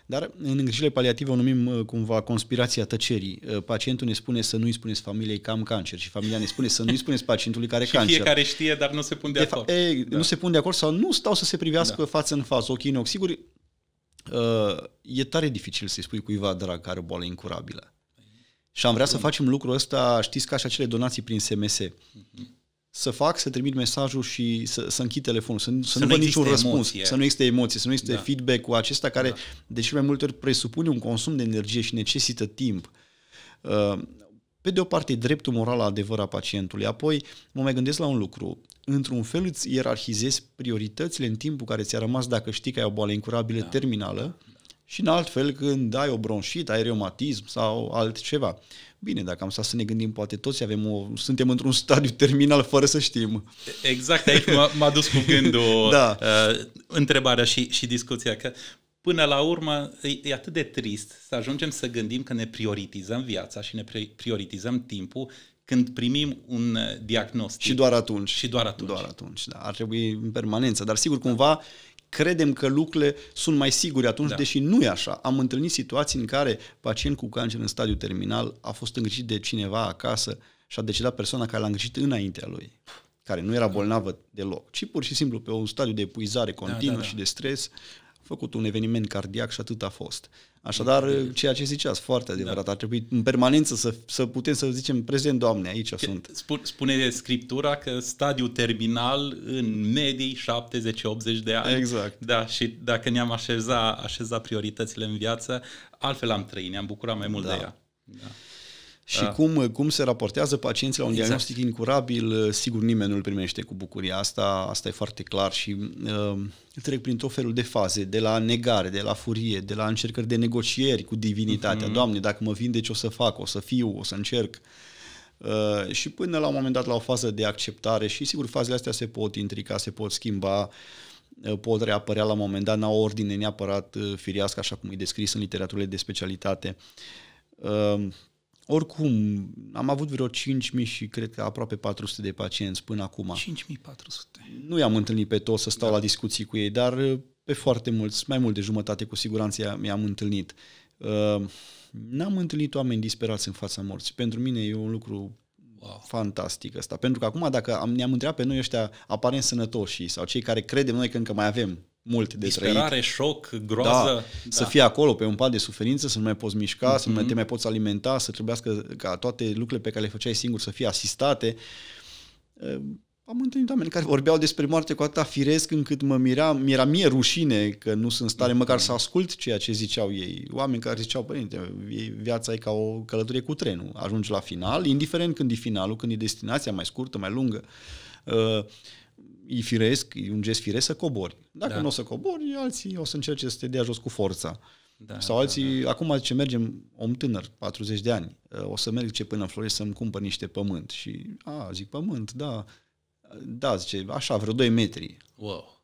Dar în îngrijirile paliative o numim uh, cumva conspirația tăcerii. Uh, pacientul ne spune să nu-i spuneți familiei că am cancer și familia ne spune să nu-i spuneți pacientului care are și cancer. fiecare știe, dar nu se pun de, de acord. Fa- e, da. Nu se pun de acord sau nu stau să se privească da. față în față, ochii în ochi. Sigur, Uh, e tare dificil să-i spui cuiva drag care are o boală incurabilă. Și am vrea să facem lucrul ăsta, știți, ca și acele donații prin SMS. Mm-hmm. Să fac, să trimit mesajul și să, să închid telefonul, să, să, să nu, văd niciun răspuns, emoție. să nu existe emoții, să nu existe da. feedback-ul acesta care, da. de cele mai multe ori, presupune un consum de energie și necesită timp. Uh, pe de o parte, dreptul moral adevăr a pacientului, apoi mă mai gândesc la un lucru, într-un fel îți ierarhizezi prioritățile în timpul care ți-a rămas dacă știi că ai o boală incurabilă da. terminală și în alt fel când ai o bronșit, ai reumatism sau altceva. Bine, dacă am stat să ne gândim, poate toți avem o, suntem într-un stadiu terminal fără să știm. Exact, aici m-a, m-a dus cu gândul da. uh, întrebarea și, și discuția. Că până la urmă, e atât de trist să ajungem să gândim că ne prioritizăm viața și ne prioritizăm timpul când primim un uh, diagnostic. Și doar atunci. Și doar atunci. Doar atunci, da. Ar trebui în permanență. Dar sigur, cumva, credem că lucrurile sunt mai sigure atunci, da. deși nu e așa. Am întâlnit situații în care pacient cu cancer în stadiu terminal a fost îngrijit de cineva acasă și a decedat persoana care l-a îngrijit înaintea lui, care nu era da. bolnavă deloc, ci pur și simplu pe un stadiu de epuizare da, continuă da, da, da. și de stres făcut un eveniment cardiac și atât a fost. Așadar, ceea ce ziceați, foarte da. adevărat, da. ar trebui în permanență să, să putem să zicem, prezent, Doamne, aici că, sunt. Spune de Scriptura că stadiu terminal în medii 70-80 de ani. Exact. Da, și dacă ne-am așeza, așeza prioritățile în viață, altfel am trăit, ne-am bucurat mai mult da. de ea. Da și da. cum, uh, cum se raportează pacienții la un exact. diagnostic incurabil, uh, sigur nimeni nu îl primește cu bucuria asta, asta e foarte clar și uh, trec prin tot felul de faze, de la negare, de la furie, de la încercări de negocieri cu divinitatea, mm-hmm. Doamne, dacă mă vindeci o să fac, o să fiu, o să încerc. Uh, și până la un moment dat la o fază de acceptare și sigur fazele astea se pot intrica, se pot schimba, uh, pot reapărea la un moment dat, n-au ordine neapărat uh, firească așa cum e descris în literaturile de specialitate. Uh, oricum, am avut vreo 5.000 și cred că aproape 400 de pacienți până acum. 5.400. Nu i-am întâlnit pe toți să stau da. la discuții cu ei, dar uh, pe foarte mulți, mai mult de jumătate cu siguranță mi-am întâlnit. Uh, n-am întâlnit oameni disperați în fața morții. Pentru mine e un lucru wow. fantastic ăsta. Pentru că acum dacă am, ne-am întrebat pe noi ăștia aparent sănătoși sau cei care credem noi că încă mai avem mult de Disperare, trăit. șoc, groază. Da, da. Să fii acolo pe un pat de suferință, să nu mai poți mișca, mm-hmm. să nu mai mhm. te mai poți alimenta, să trebuiască ca toate lucrurile pe care le făceai singur să fie asistate. Ă, am întâlnit oameni care vorbeau despre moarte cu atâta firesc încât mă mira, mi-era mie rușine că nu sunt stare mm-hmm. măcar să ascult ceea ce ziceau ei. Oameni care ziceau, părinte, viața e ca o călătorie cu trenul. Ajungi la final, indiferent când e finalul, când e destinația mai scurtă, mai lungă. Uh, e firesc, e un gest firesc să cobori. Dacă da. nu o să cobori, alții o să încerce să te dea jos cu forța. Da, Sau da, alții, da, da. acum ce mergem, om tânăr, 40 de ani, uh, o să merg ce până în Florești să-mi cumpăr niște pământ. Și, a, zic pământ, da, da, zice, așa, vreo 2 metri. Wow.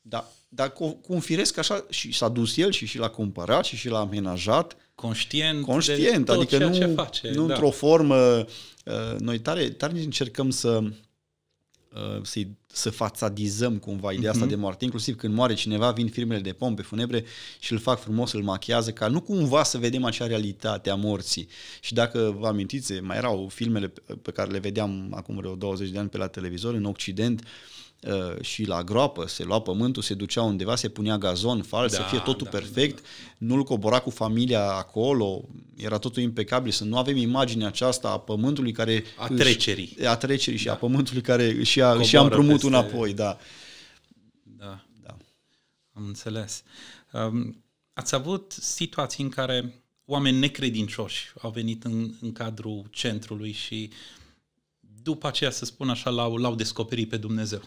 Da, dar cu, cu un firesc așa și s-a dus el și și l-a cumpărat și și l-a amenajat. Conștient, Conștient de tot adică ceea nu, ce face. Nu da. într-o formă, uh, noi tare, tare încercăm să Uh, să să fațadizăm cumva ideea uh-huh. asta mhm. de moarte. Inclusiv când moare cineva, vin firmele de pompe funebre și îl fac frumos, îl machiază ca nu cumva să vedem acea realitate a morții. Și dacă vă amintiți, mai erau filmele pe care le vedeam acum vreo 20 de ani pe la televizor în Occident, uh, Uh, și la groapă, se lua pământul, se ducea undeva, se punea gazon fals, da, să fie totul da, perfect, da, da. nu-l cobora cu familia acolo, era totul impecabil, să nu avem imaginea aceasta a pământului care... A trecerii. Își, a trecerii și da. a pământului care și a, și a împrumut peste... înapoi, da. da. Da. Am înțeles. Um, ați avut situații în care oameni necredincioși au venit în, în cadrul centrului și după aceea, să spun așa, l-au, l-au descoperit pe Dumnezeu.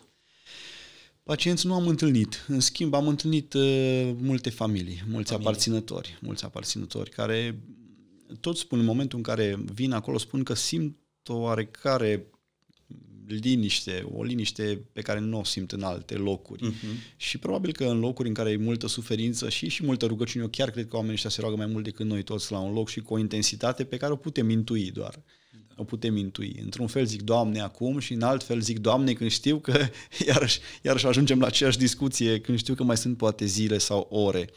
Pacienți nu am întâlnit. În schimb, am întâlnit uh, multe familii, mulți familii. aparținători, mulți aparținători care tot spun în momentul în care vin acolo, spun că simt o oarecare liniște, o liniște pe care nu o simt în alte locuri. Uh-huh. Și probabil că în locuri în care e multă suferință și și multă rugăciune, eu chiar cred că oamenii ăștia se roagă mai mult decât noi toți la un loc și cu o intensitate pe care o putem intui doar o putem intui. Într-un fel zic Doamne acum și în alt fel zic Doamne când știu că iarăși, iarăși ajungem la aceeași discuție, când știu că mai sunt poate zile sau ore.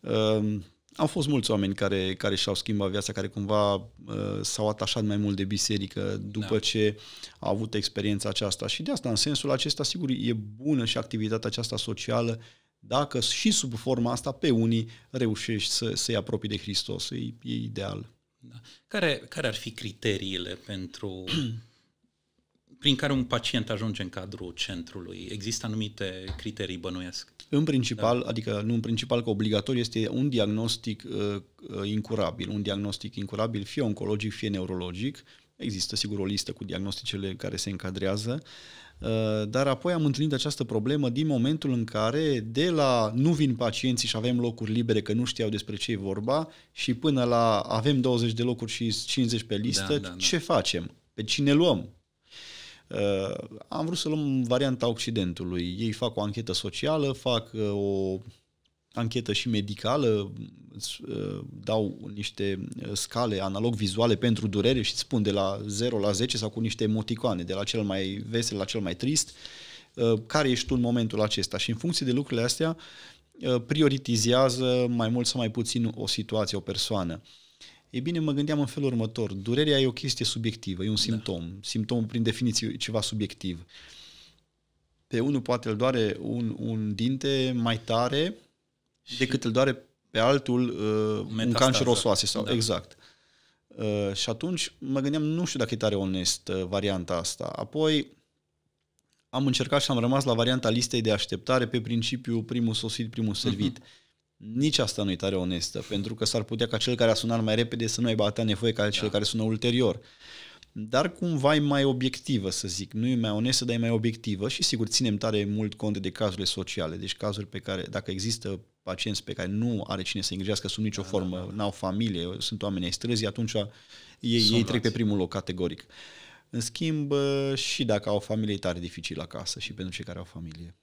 Um, au fost mulți oameni care, care și-au schimbat viața, care cumva uh, s-au atașat mai mult de biserică după da. ce au avut experiența aceasta. Și de asta, în sensul acesta, sigur, e bună și activitatea aceasta socială dacă și sub forma asta pe unii reușești să, să-i apropii de Hristos. E, e ideal. Da? Care, care ar fi criteriile pentru prin care un pacient ajunge în cadrul centrului? Există anumite criterii bănuiesc? În principal, da. adică nu în principal că obligatoriu, este un diagnostic uh, uh, incurabil, un diagnostic incurabil fie oncologic, fie neurologic. Există sigur o listă cu diagnosticele care se încadrează. Uh, Uh, dar apoi am întâlnit această problemă din momentul în care de la nu vin pacienții și avem locuri libere că nu știau despre ce e vorba și până la avem 20 de locuri și 50 pe listă, da, da, da. ce facem? Pe cine luăm? Uh, am vrut să luăm varianta Occidentului. Ei fac o anchetă socială, fac uh, o anchetă și medicală, îți ă, dau niște ă, scale analog vizuale pentru durere și îți spun de la 0 la 10 sau cu niște emoticoane, de la cel mai vesel la cel mai trist, ă, care ești tu în momentul acesta. Și în funcție de lucrurile astea, prioritizează mai mult sau mai puțin o situație, o persoană. E bine, mă gândeam în felul următor. Durerea e o chestie subiectivă, e un da. simptom. Da. Simptomul, prin definiție, e ceva subiectiv. Pe unul poate îl doare un, un dinte mai tare și decât îl doare pe altul uh, un cancer osoase. Sau, da. Exact. Uh, și atunci mă gândeam, nu știu dacă e tare onest uh, varianta asta. Apoi am încercat și am rămas la varianta listei de așteptare pe principiu primul sosit, primul mhm. servit. Uh-huh. Nici asta nu e tare onestă, pentru că s-ar putea ca cel care a sunat mai repede să nu aibă atâta nevoie ca cel da. care sună ulterior. Dar cumva e mai obiectivă, să zic. Nu e mai onestă, dar e mai obiectivă și sigur ținem tare mult cont de cazurile sociale. Deci cazuri pe care, dacă există pacienți pe care nu are cine să îngrijească sub nicio da, formă, da, da. n-au familie, sunt oameni ai străzii, atunci ei, ei trec pe primul loc categoric. În schimb, și dacă au familie, e tare dificil acasă și pentru cei care au familie.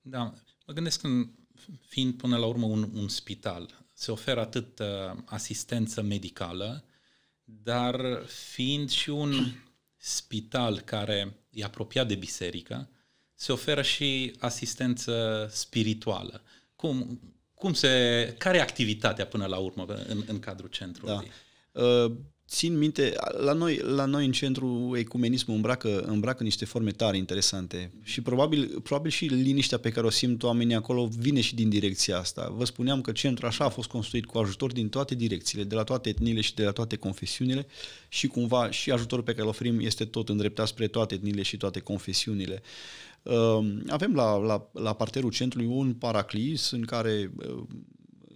Da, mă gândesc că fiind până la urmă un, un spital, se oferă atât uh, asistență medicală, dar fiind și un spital care e apropiat de biserică, se oferă și asistență spirituală. Uh, cum, cum se, care e activitatea până la urmă în, în cadrul centrului? Da. Uh, țin minte, la noi, la noi în centru ecumenismul îmbracă, îmbracă niște forme tare interesante și probabil, probabil și liniștea pe care o simt oamenii acolo vine și din direcția asta. Vă spuneam că centrul așa a fost construit cu ajutor din toate direcțiile, de la toate etniile și de la toate confesiunile și cumva și ajutorul pe care îl oferim este tot îndreptat spre toate etniile și toate confesiunile. Uh, Ehm, avem la, la, la parterul centrului un paraclis în care ehm,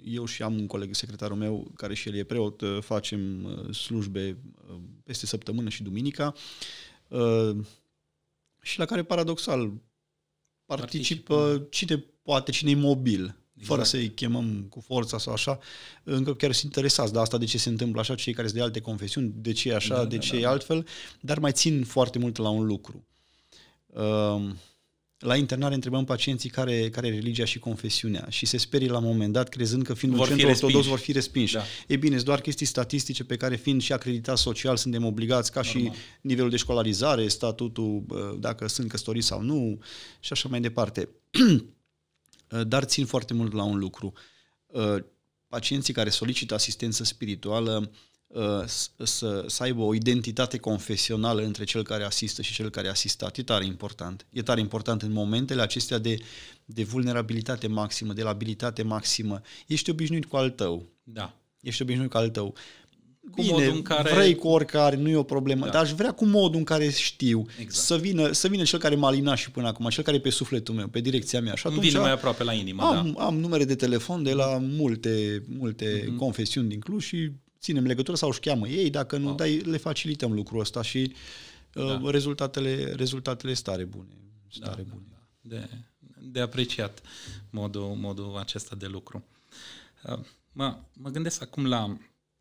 eu și am un coleg, secretarul meu, care și el e preot, ehm, facem slujbe peste săptămână și duminica și la care, paradoxal, participă, participă. cine poate, cine e mobil exact. fără să-i chemăm cu forța sau așa, încă chiar sunt interesați de da, asta, de ce se întâmplă așa, cei care sunt de alte confesiuni, de ce e așa, da, de da, ce da, e da. altfel, dar mai țin foarte mult la un lucru. La internare întrebăm pacienții care, care e religia și confesiunea și se sperie la un moment dat crezând că fiind vor un centru ortodox vor fi respinși. Da. E bine, sunt doar chestii statistice pe care fiind și acreditați social suntem obligați ca Normal. și nivelul de școlarizare, statutul, dacă sunt căsătoriți sau nu și așa mai departe. Dar țin foarte mult la un lucru. Ă, pacienții care solicită asistență spirituală Uh, să, să aibă o identitate confesională între cel care asistă și cel care asistat. E tare important. E tare important în momentele acestea de, de vulnerabilitate maximă, de labilitate maximă. Ești obișnuit cu al tău. Da. Ești obișnuit cu al tău. Cu Bine, modul în care... vrei cu oricare, nu e o problemă, da. dar aș vrea cu modul în care știu exact. să, vină, să vină cel care m-a alinat și până acum, cel care e pe sufletul meu, pe direcția mea. Și atunci Vine mai aproape la inimă, am, da. am numere de telefon de la multe, multe mm-hmm. confesiuni din Cluj și ținem legătură sau își cheamă ei, dacă nu, wow. dai, le facilităm lucrul ăsta și uh, da. uh, rezultatele, rezultatele stare bune. Stare da, da bune. Da, da. De, de apreciat modul, modul acesta de lucru. Uh, mă, mă gândesc acum la,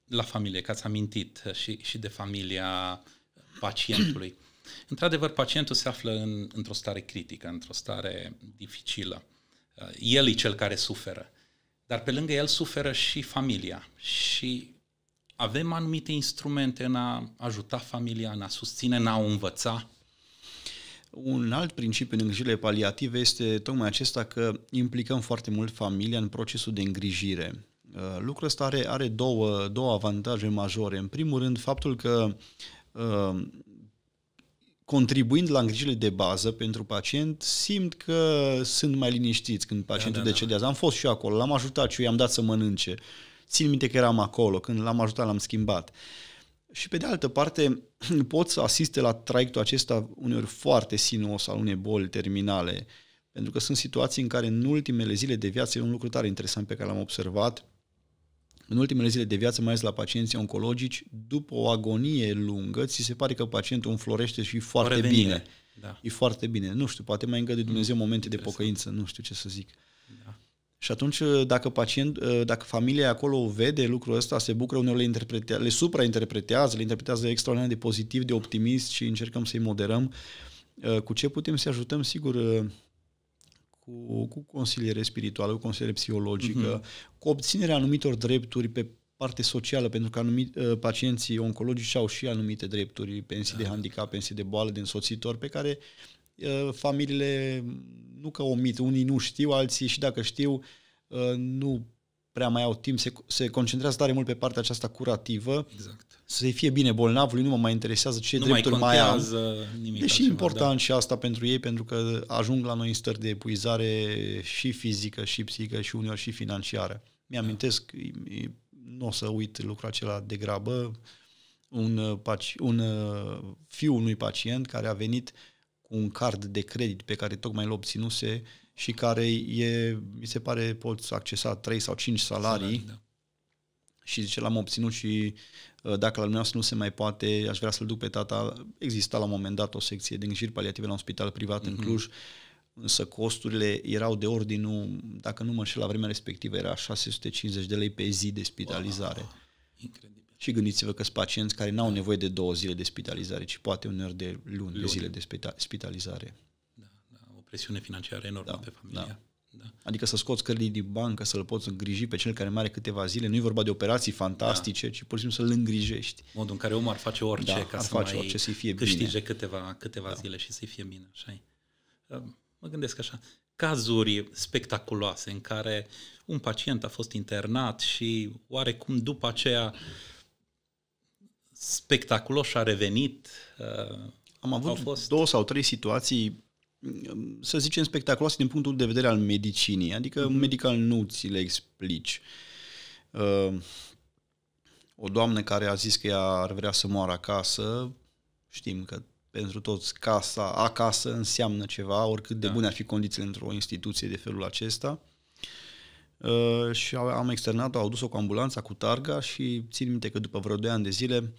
la familie, că ați amintit și, și de familia pacientului. Într-adevăr, pacientul se află în, într-o stare critică, într-o stare dificilă. Uh, el e cel care suferă. Dar pe lângă el suferă și familia, și avem anumite instrumente în a ajuta familia, în a susține, în a învăța. Un alt principiu în îngrijirile paliative este tocmai acesta că implicăm foarte mult familia în procesul de îngrijire. Uh, lucrul ăsta are, are două, două avantaje majore. În primul rând, faptul că uh, contribuind la îngrijirile de bază pentru pacient, simt că sunt mai liniștiți când da, pacientul da, da, decedează. Da. Am fost și eu acolo, l-am ajutat și eu, i-am dat să mănânce țin minte că eram acolo, când l-am ajutat, l-am schimbat. Și pe de altă parte, pot să asiste la traiectul acesta uneori foarte sinuos al unei boli terminale, pentru că sunt situații în care în ultimele zile de viață, e un lucru tare interesant pe care l-am observat, în ultimele zile de viață, mai ales la pacienții oncologici, după o agonie lungă, ți se pare că pacientul înflorește și foarte bine. Da. E foarte bine. Nu știu, poate mai îngăduie Dumnezeu mm, momente de pocăință, nu știu ce să zic. Și atunci, uh, dacă, pacient, uh, dacă familia acolo vede lucrul ăsta, se bucură, uneori le, interpretează, le suprainterpretează, le interpretează extraordinar de pozitiv, de optimist și încercăm să-i moderăm. Uh, cu ce putem să ajutăm, sigur, cu, cu consiliere spirituală, cu consiliere psihologică, mm-hmm. cu obținerea anumitor drepturi pe parte socială, pentru că anumit, pacienții oncologici au și anumite drepturi, pensii da. de handicap, pensii de boală, de însoțitor, pe care Eh, familiile nu că omit, unii nu știu, alții și dacă știu, eh, nu prea mai au timp, se, se concentrează tare mult pe partea aceasta curativă. Exact. Să-i fie bine bolnavului, nu mă mai interesează ce nu drepturi mai, mai am. Nimic Deși e important da. și asta pentru ei, pentru că ajung la noi în stări de epuizare și fizică, și psihică, și uneori și financiară. Mi-amintesc, da. nu o să uit lucrul acela de grabă, un, eh, un fiu unui pacient care a venit cu un card de credit pe care tocmai l obținuse și care e, mi se pare, poți accesa 3 sau 5 salarii. salarii da. Și zice, l-am obținut și uh, dacă la dumneavoastră nu se mai poate, aș vrea să-l duc pe tata. Exista la un moment dat o secție de îngrijiri paliative la un spital privat mm-hmm. în mhm. Cluj, însă costurile erau de ordinul, dacă nu mă înșel, la vremea respectivă era 650 de lei pe zi de spitalizare. Wow. Incredibil. Și gândiți-vă că sunt pacienți care n-au nevoie de două zile de spitalizare, ci poate uneori de luni, luni. de zile de spitalizare. Da, da, o presiune financiară enormă da, pe familie. Da. Da. Adică să scoți cărlii din bancă, să-l poți îngriji pe cel care are câteva zile. Nu e vorba de operații fantastice, da. ci pur și simplu să-l îngrijești. Modul în care omul ar face orice da, ca să face mai orice, să fie câștige bine. câteva, câteva da. zile și să-i fie bine. Așa ehm, mă gândesc așa, cazuri spectaculoase în care un pacient a fost internat și oarecum după aceea spectaculos și a revenit. Uh, Am avut fost... două sau trei situații mm, să zicem, spectaculoase din punctul de vedere al medicinii. Adică mm-hmm. medical nu ți le explici. Uh, o doamnă care a zis că ea ar vrea să moară acasă, știm că pentru toți casa, acasă înseamnă ceva, oricât de da. bune ar fi condițiile într-o instituție de felul acesta. Uh, și am externat-o, au dus-o cu ambulanța, cu targa și țin minte că după vreo 2 ani de zile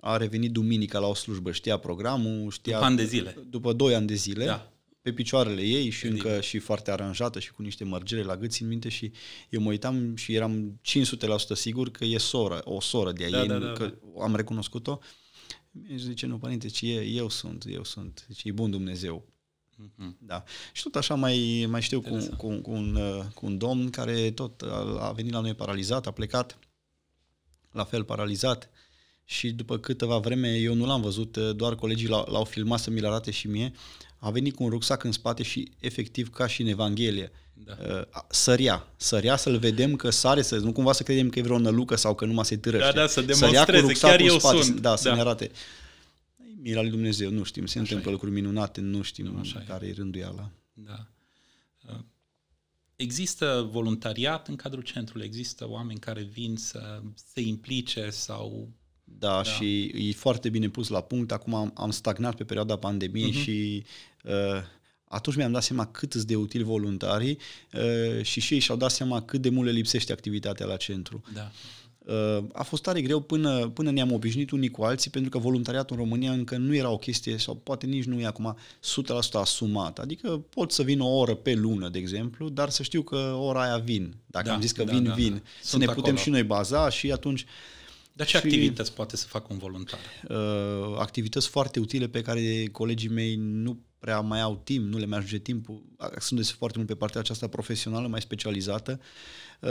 a revenit duminica la o slujbă, știa programul, știa... După ani de zile. După 2 ani de zile. Da. Pe picioarele ei și încă și foarte aranjată și cu niște mărgele la gât, în minte și eu mă uitam și eram 500% sigur că e soră, o soră de a da, da, ei, da, da, că da. am recunoscut-o. Și zice, nu, părinte, ce e, eu sunt, eu sunt. Zice, e bun Dumnezeu. Mm-hmm. Da. Și tot așa mai, mai știu cu, cu, cu, un, uh, cu un domn care tot uh, a, venit la noi paralizat, a plecat, la fel paralizat și după câteva vreme eu nu l-am văzut, uh, doar colegii l-au filmat să mi-l arate și mie, a venit cu un rucsac în spate și efectiv ca și în Evanghelie. Da. Sărea, sărea să-l vedem că sare, să nu cumva să credem că e vreo nălucă sau că numai se târăște. Da, da, să demonstreze, cu rucsacul chiar eu spate, sunt. Da, să da. ne arate mira lui Dumnezeu, nu știm, se Așa întâmplă e. lucruri minunate, nu știm Așa care e rânduiala. Da. Uh, există voluntariat în cadrul centrului, există oameni care vin să se implice sau... Da, da, și e foarte bine pus la punct. Acum am, am stagnat pe perioada pandemiei uh-huh. și uh, atunci mi-am dat seama cât de util voluntarii uh, și și ei și-au dat seama cât de mult le lipsește activitatea la centru. Da. Uh, a fost tare greu până, până ne-am obișnuit unii cu alții, pentru că voluntariatul în România încă nu era o chestie, sau poate nici nu e acum 100% asumat. Adică pot să vin o oră pe lună, de exemplu, dar să știu că ora aia vin. Dacă da, am zis că da, vin, da, da. vin. Da. Să Sunt ne putem acolo. și noi baza și atunci uh, dar ce și, activități poate să facă un voluntar? Uh, activități foarte utile pe care colegii mei nu prea mai au timp, nu le mai ajunge timpul. Sunt foarte mult pe partea aceasta profesională, mai specializată, uh,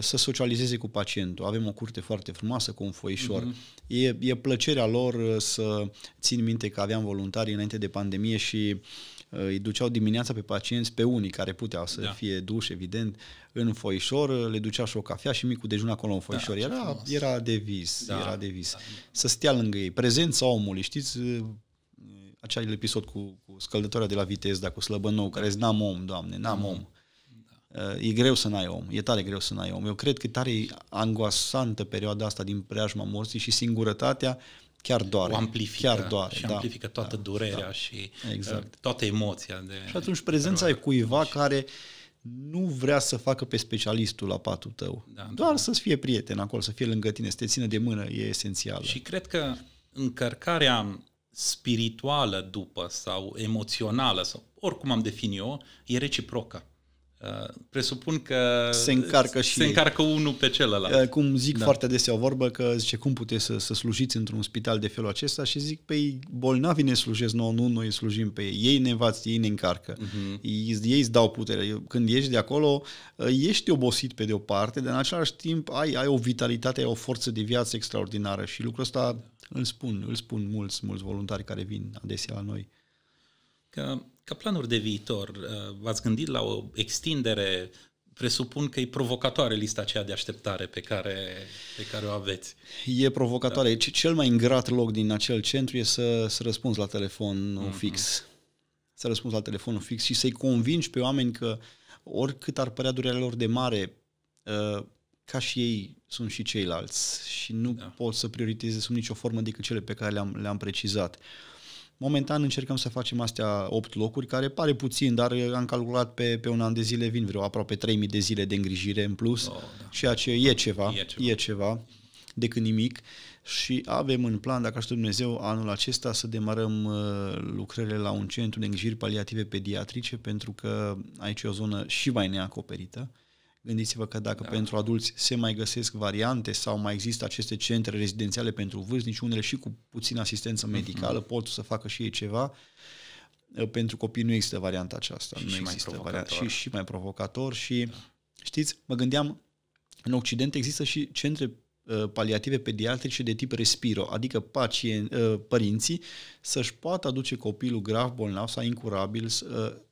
să socializeze cu pacientul. Avem o curte foarte frumoasă cu un foișor. Uh-huh. E, e plăcerea lor uh, să țin minte că aveam voluntari înainte de pandemie și uh, Uh, îi duceau dimineața pe pacienți, pe unii care puteau să da. fie duși, evident, în foișor, uh, le ducea și o cafea și micul dejun acolo în foișor. Da, era, era de vis, da. era de vis. Da. Să stea lângă ei. Prezența omului, știți, uh, acel episod cu, cu scăldătoarea de la dacă cu nou, care zice, n-am om, doamne, n-am mm. da. om. E greu să n-ai om, e tare greu să n-ai om. Eu cred că tare e angoasantă perioada asta din preajma morții și singurătatea uh, chiar doare. O amplifică. Chiar doare, și da, amplifică toată da, durerea da, și uh, exact. toată emoția. De și atunci prezența e cuiva și... care nu vrea să facă pe specialistul la patul tău. Da, Doar da. să-ți fie prieten acolo, să fie lângă tine, să te țină de mână, e esențial. Și cred că încărcarea spirituală după sau emoțională sau oricum am definit o e reciprocă. Uh, presupun că se încarcă și se încarcă unul pe celălalt. Uh, cum zic da. foarte adesea o vorbă că zice cum puteți să, să slujiți într-un spital de felul acesta și zic pe ei bolnavi ne slujesc nouă, nu noi slujim pe ei. Ei ne învață, ei ne încarcă. Uh-huh. ei îți dau putere. Când ieși de acolo uh, ești obosit pe de o parte, dar în același timp ai, ai o vitalitate, ai o forță de viață extraordinară și lucrul ăsta îl spun, îl spun mulți, mulți voluntari care vin adesea la noi. Ca planuri de viitor, uh, v-ați gândit la o extindere? Presupun că e provocatoare lista aceea de așteptare pe care, pe care o aveți. E provocatoare. Da. Cel mai ingrat loc din acel centru e să, să răspunzi la telefonul mm-hmm. fix. Să răspunzi la telefonul fix și să-i convingi pe oameni că oricât ar părea durerea lor de mare, uh, ca și ei sunt și ceilalți și nu da. pot să prioritizez sub nicio formă decât cele pe care le-am, le-am precizat. Uh, Momentan încercăm să facem astea 8 locuri, care pare puțin, dar am calculat pe, pe un an de zile vin vreo aproape 3.000 de zile de îngrijire în plus, oh, da. ceea ce e ceva, e ceva, e ceva decât nimic și avem în plan, dacă aștept Dumnezeu, anul acesta să demarăm uh, lucrările la un centru de îngrijiri paliative pediatrice, pentru că aici e o zonă și mai neacoperită. Gândiți-vă că dacă da. pentru adulți se mai găsesc variante sau mai există aceste centre rezidențiale pentru vârstnici, unele și cu puțină asistență medicală uh-huh. pot să facă și ei ceva. Uh, pentru copii nu există varianta aceasta. Și nu și există mai varianta și, și mai provocator și da. știți, mă gândeam în Occident există și centre uh, paliative pediatrice de tip respiro, adică pacient, uh, părinții să-și poată aduce copilul grav, bolnav sau incurabil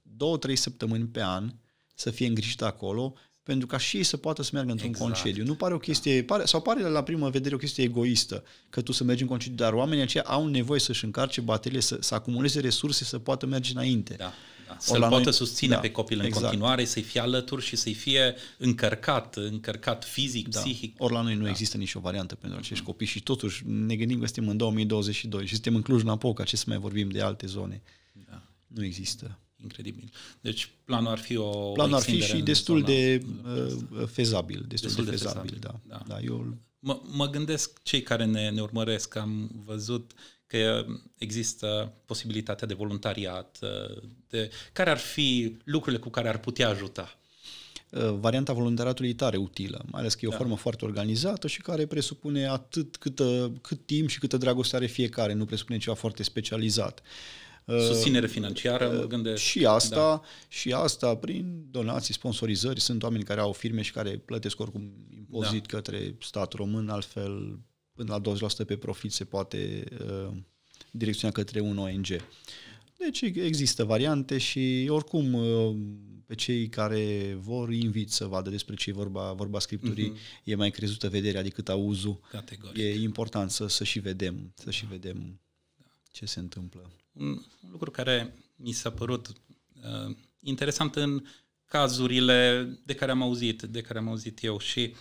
două, trei săptămâni pe an să fie îngrijit acolo pentru ca și ei să poată să meargă într-un exact. concediu. Nu pare o chestie, da. pare, sau pare la prima vedere o chestie egoistă, că tu să mergi în concediu, dar oamenii aceia au nevoie să-și încarce bateriile, să, să acumuleze resurse, să poată merge înainte. Da. da. Să-l poată noi... susține da, pe copil în exact. continuare, să-i fie alături și să-i fie încărcat, încărcat fizic, da. psihic. Ori la noi nu da. există nicio variantă pentru acești mm-hmm. copii și totuși ne gândim că suntem în 2022 și suntem în Cluj-Napoca, ce să mai vorbim de alte zone. Da. Nu există incredibil. Deci planul ar fi o Planul ar fi și destul de uh, fezabil, destul, destul de fezabil, de fezabil da. da. da eu... mă, mă gândesc cei care ne, ne urmăresc, am văzut că există posibilitatea de voluntariat, uh, de care ar fi lucrurile cu care ar putea ajuta uh, varianta voluntariatului e tare utilă, mai ales că e o da. formă foarte organizată și care presupune atât câtă, cât timp și câtă dragoste are fiecare, nu presupune ceva foarte specializat. Uh, Uh, Susținere financiară, mă gândesc. Și asta, da. și asta prin donații, sponsorizări. Sunt oameni care au firme și care plătesc oricum impozit da. către stat român, altfel până la 20% pe profit se poate uh, direcționa către un ONG. Deci există variante și oricum uh, pe cei care vor invit să vadă despre ce e vorba, vorba scripturii, uh-huh. e mai crezută vederea decât auzul. Categoric. E important să, să și vedem, să și vedem da. ce se întâmplă un, un lucru care mi s-a părut uh, interesant în cazurile de care am auzit, de care am auzit eu și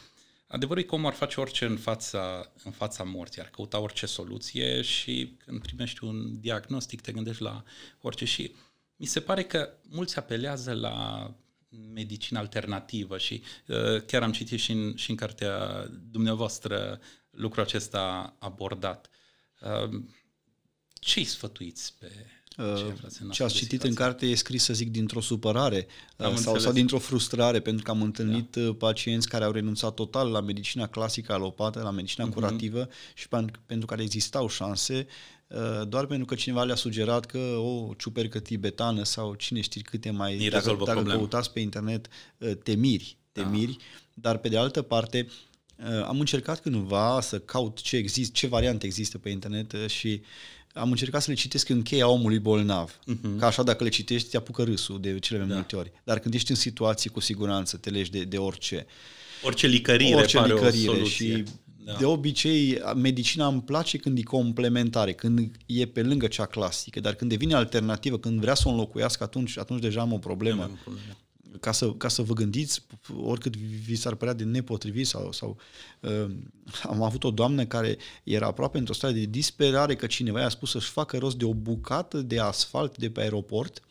adevărul e că omul ar face orice în fața, în fața morții, ar căuta orice soluție și când primești un diagnostic te gândești la orice și mi se pare că mulți apelează la medicină alternativă și uh, chiar am citit și în, și în cartea dumneavoastră lucrul acesta abordat. Uh, ce îi sfătuiți pe uh, ce ați citit în carte e scris, să zic, dintr-o supărare am uh, sau, sau dintr-o frustrare, pentru că am întâlnit da. Uh, pacienți care au renunțat total la medicina clasică alopată, la medicina uh-huh. curativă și pentru care existau șanse, doar pentru că cineva le-a sugerat că o ciupercă tibetană sau cine știe câte mai... dacă dacă căutați pe internet temiri, ah. temiri, da. dar pe de altă parte am încercat cândva să caut ce există, ce variante există pe internet și uh, am încercat să le citesc în cheia omului bolnav. Uh-huh. Ca așa, dacă le citești, te apucă râsul de cele mai da. multe ori. Dar când ești în situații, cu siguranță, te legi de, de orice. Orice licărire orice pare licărire o soluție. Și da. De obicei, medicina îmi place când e complementare, când e pe lângă cea clasică, dar când devine alternativă, când vrea să o înlocuiască, atunci, atunci deja am o problemă. Am o problemă ca să, ca să vă gândiți, oricât vi s-ar părea de nepotrivit sau, sau uh, am avut o doamnă care era aproape într-o stare de disperare că cineva i-a spus să-și facă rost de o bucată de asfalt de pe aeroport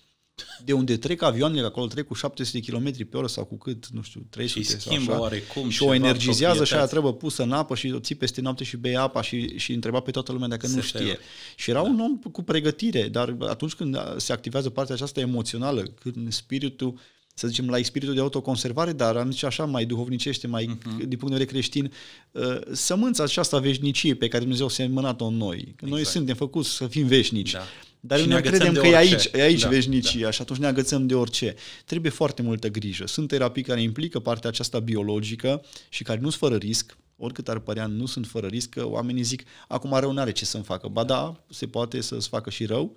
de unde trec avioanele, acolo trec cu 700 km pe oră sau cu cât, nu știu, 300 și schimbă sau așa, oarecum și o energizează și aia trebuie pusă în apă și o ții peste noapte și bei apa și, și întreba pe toată lumea dacă se nu știe. Fel. Și era da. un om cu pregătire, dar atunci când se activează partea aceasta emoțională, când spiritul să zicem, la spiritul de autoconservare, dar am zis așa, mai duhovnicește, mai uh-huh. din punct de vedere creștin, ă, sămânța aceasta veșnicie pe care Dumnezeu a semănat-o în noi. Exact. Noi suntem făcuți să fim veșnici. Da. Dar și noi ne credem că e aici, e aici da, veșnicia da. și atunci ne agățăm de orice. Trebuie foarte multă grijă. Sunt terapii care implică partea aceasta biologică și care nu sunt fără risc, oricât ar părea, nu sunt fără risc, că oamenii zic, acum rău n-are ce să-mi facă. Ba da, da se poate să-ți facă și rău,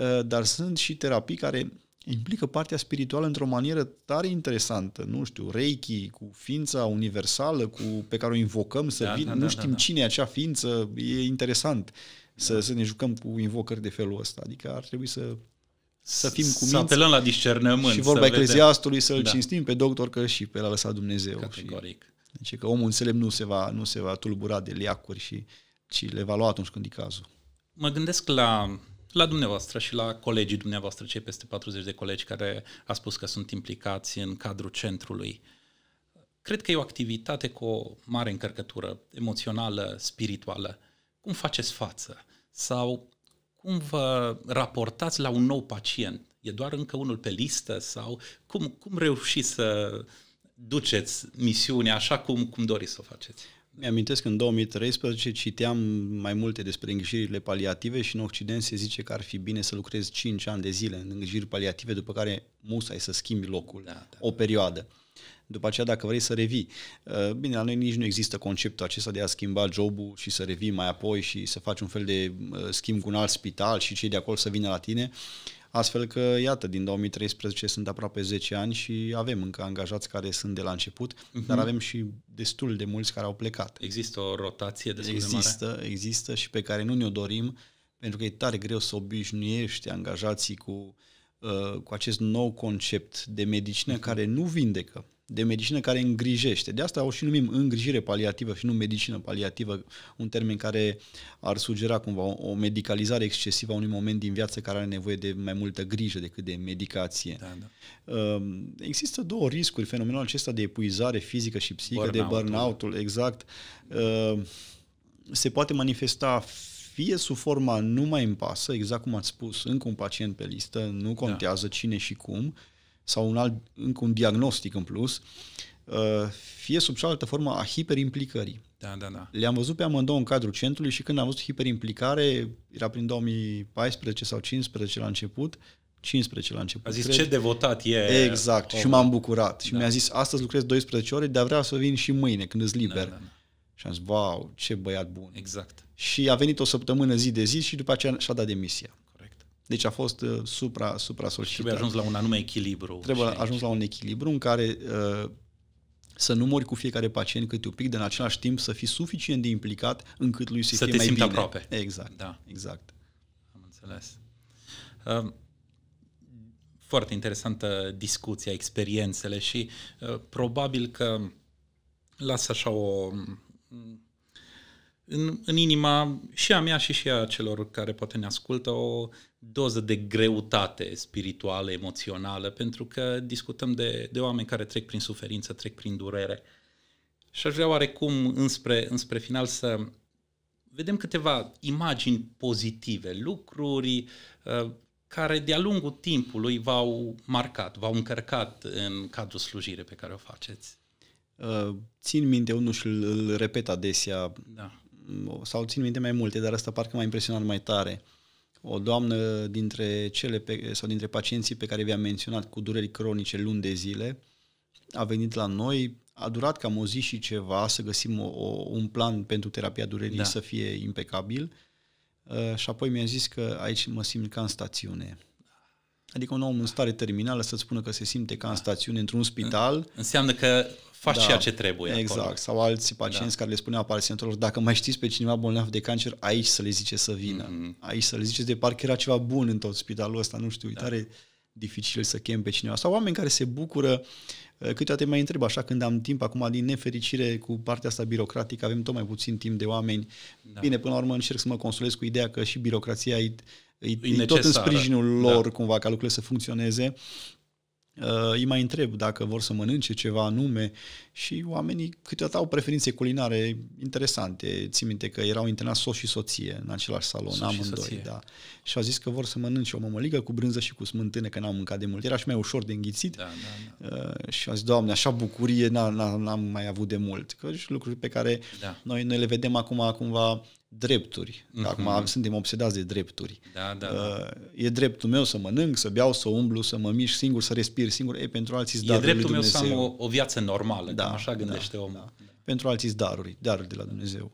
ă, dar sunt și terapii care implică partea spirituală într-o manieră tare interesantă, nu știu, Reiki, cu ființa universală cu, pe care o invocăm să da, vină. da, nu da, știm da, da. cine e acea ființă, e interesant să, da. să ne jucăm cu invocări de felul ăsta, adică ar trebui să să fim cu Să apelăm la discernământ. Și vorba să ecleziastului să-l da. cinstim pe doctor că și pe l-a lăsat Dumnezeu. Categoric. Și, deci că omul înțelept nu se va, nu se va tulbura de leacuri și ci le va lua atunci când e cazul. Mă gândesc la la dumneavoastră și la colegii dumneavoastră, cei peste 40 de colegi care a spus că sunt implicați în cadrul centrului. Cred că e o activitate cu o mare încărcătură emoțională, spirituală. Cum faceți față? Sau cum vă raportați la un nou pacient? E doar încă unul pe listă? Sau cum, cum reușiți să duceți misiunea așa cum, cum doriți să o faceți? Mi-amintesc că în 2013 citeam mai multe despre îngrijirile paliative și în Occident se zice că ar fi bine să lucrezi 5 ani de zile în îngrijiri paliative, după care musai să schimbi locul, da, da, o perioadă. După aceea, dacă vrei să revii. Uh, bine, la noi nici nu există conceptul acesta de a schimba jobul și să revii mai apoi și să faci un fel de uh, schimb cu un alt spital și cei de acolo să vină la tine. Uh, Astfel că, iată, din 2013 sunt aproape 10 ani și avem încă angajați care sunt de la început, uh-huh. dar avem și destul de mulți care au plecat. Există o rotație de există, de mare? Există și pe care nu ne-o dorim, pentru că e tare greu să obișnuiești angajații cu, uh, cu acest nou concept de medicină uh-huh. care nu vindecă de medicină care îngrijește. De asta o și numim îngrijire paliativă și nu medicină paliativă, un termen care ar sugera cumva o, o medicalizare excesivă a unui moment din viață care are nevoie de mai multă grijă decât de medicație. Da, da. Um, există două riscuri, fenomenul acesta de epuizare fizică și psihică, burnout de burnout-ul, exact, um, se poate manifesta fie sub forma nu mai îmi pasă, exact cum ați spus, încă un pacient pe listă, nu contează da. cine și cum, sau un alt, încă un diagnostic în plus, uh, fie sub cealaltă formă a hiperimplicării. Da, da, da. Le-am văzut pe amândouă în cadrul centrului și când am văzut hiperimplicare, era prin 2014 sau 2015 la început, 15 la început. A zis cred. ce devotat e. Exact. Om. Și m-am bucurat. Și da. mi-a zis, astăzi lucrez 12 ore, dar vreau să vin și mâine, când îți liber. Da, da, da. Și am zis, wow, ce băiat bun. Exact. Și a venit o săptămână zi de zi și după aceea și-a dat demisia. Deci a fost uh, supra, supra Trebuie ajuns la un anume echilibru. Trebuie ajuns la un echilibru în care uh, să nu mori cu fiecare pacient câte un pic, dar în același timp să fii suficient de implicat încât lui să, să fie te mai simți bine. aproape. Exact. Da. Exact. Am înțeles. Uh, foarte interesantă discuția, experiențele și uh, probabil că las așa o în, în inima și a mea și și a celor care poate ne ascultă o doză de greutate spirituală, emoțională, pentru că discutăm de, de oameni care trec prin suferință, trec prin durere. Și aș vrea oarecum înspre, înspre final să vedem câteva imagini pozitive, lucruri uh, care de-a lungul timpului v-au marcat, v-au încărcat în cadrul slujire pe care o faceți. Uh, țin minte unul și îl, îl repet adesea. Da sau țin minte mai multe, dar asta parcă m-a impresionat mai tare. O doamnă dintre cele pe, sau dintre pacienții pe care vi-am menționat cu dureri cronice luni de zile a venit la noi, a durat cam o zi și ceva să găsim o, o, un plan pentru terapia durerii da. să fie impecabil uh, și apoi mi-a zis că aici mă simt ca în stațiune. Adică un om în stare terminală să-ți spună că se simte ca în stațiune într-un spital. Înseamnă că faci da, ceea ce trebuie. Exact. Acolo. Sau alții da. pacienți da. care le spuneau pacientelor, dacă mai știți pe cineva bolnav de cancer, aici să le zice să vină. Mm-hmm. Aici să le ziceți de parcă era ceva bun în tot spitalul ăsta, nu știu, da. tare dificil să chem pe cineva. Sau oameni care se bucură, eh, câteodată mai întreb așa, când am timp acum, din nefericire cu partea asta birocratică, avem tot mai puțin timp de oameni. Da. Bine, până la urmă încerc să mă consolez cu ideea că și birocrația e, e, e, e tot în sprijinul da. lor da. cumva ca lucrurile să funcționeze îi mai întreb dacă vor să mănânce ceva anume și oamenii câteodată au preferințe culinare interesante. Țin minte că erau internați soț și soție în același salon, soț amândoi. Soție. Da. Și au zis că vor să mănânce o mămăligă cu brânză și cu smântână, că n-au mâncat de mult. Era și mai ușor de înghițit. Da, da, da. Uh, și au zis, Doamne, așa bucurie n-am mai avut de mult. Că și lucruri pe care da. noi, noi le vedem acum cumva drepturi. Uh-huh. Acum suntem obsedați de drepturi. Da, da, uh, da. E dreptul meu să mănânc, să beau, să umblu, să mă mișc singur, să respir singur. E, pentru alții E dreptul meu să am o, o viață normală. Da, da, Așa da, gândește da, omul. Da. Pentru alții daruri, daruri de la Dumnezeu.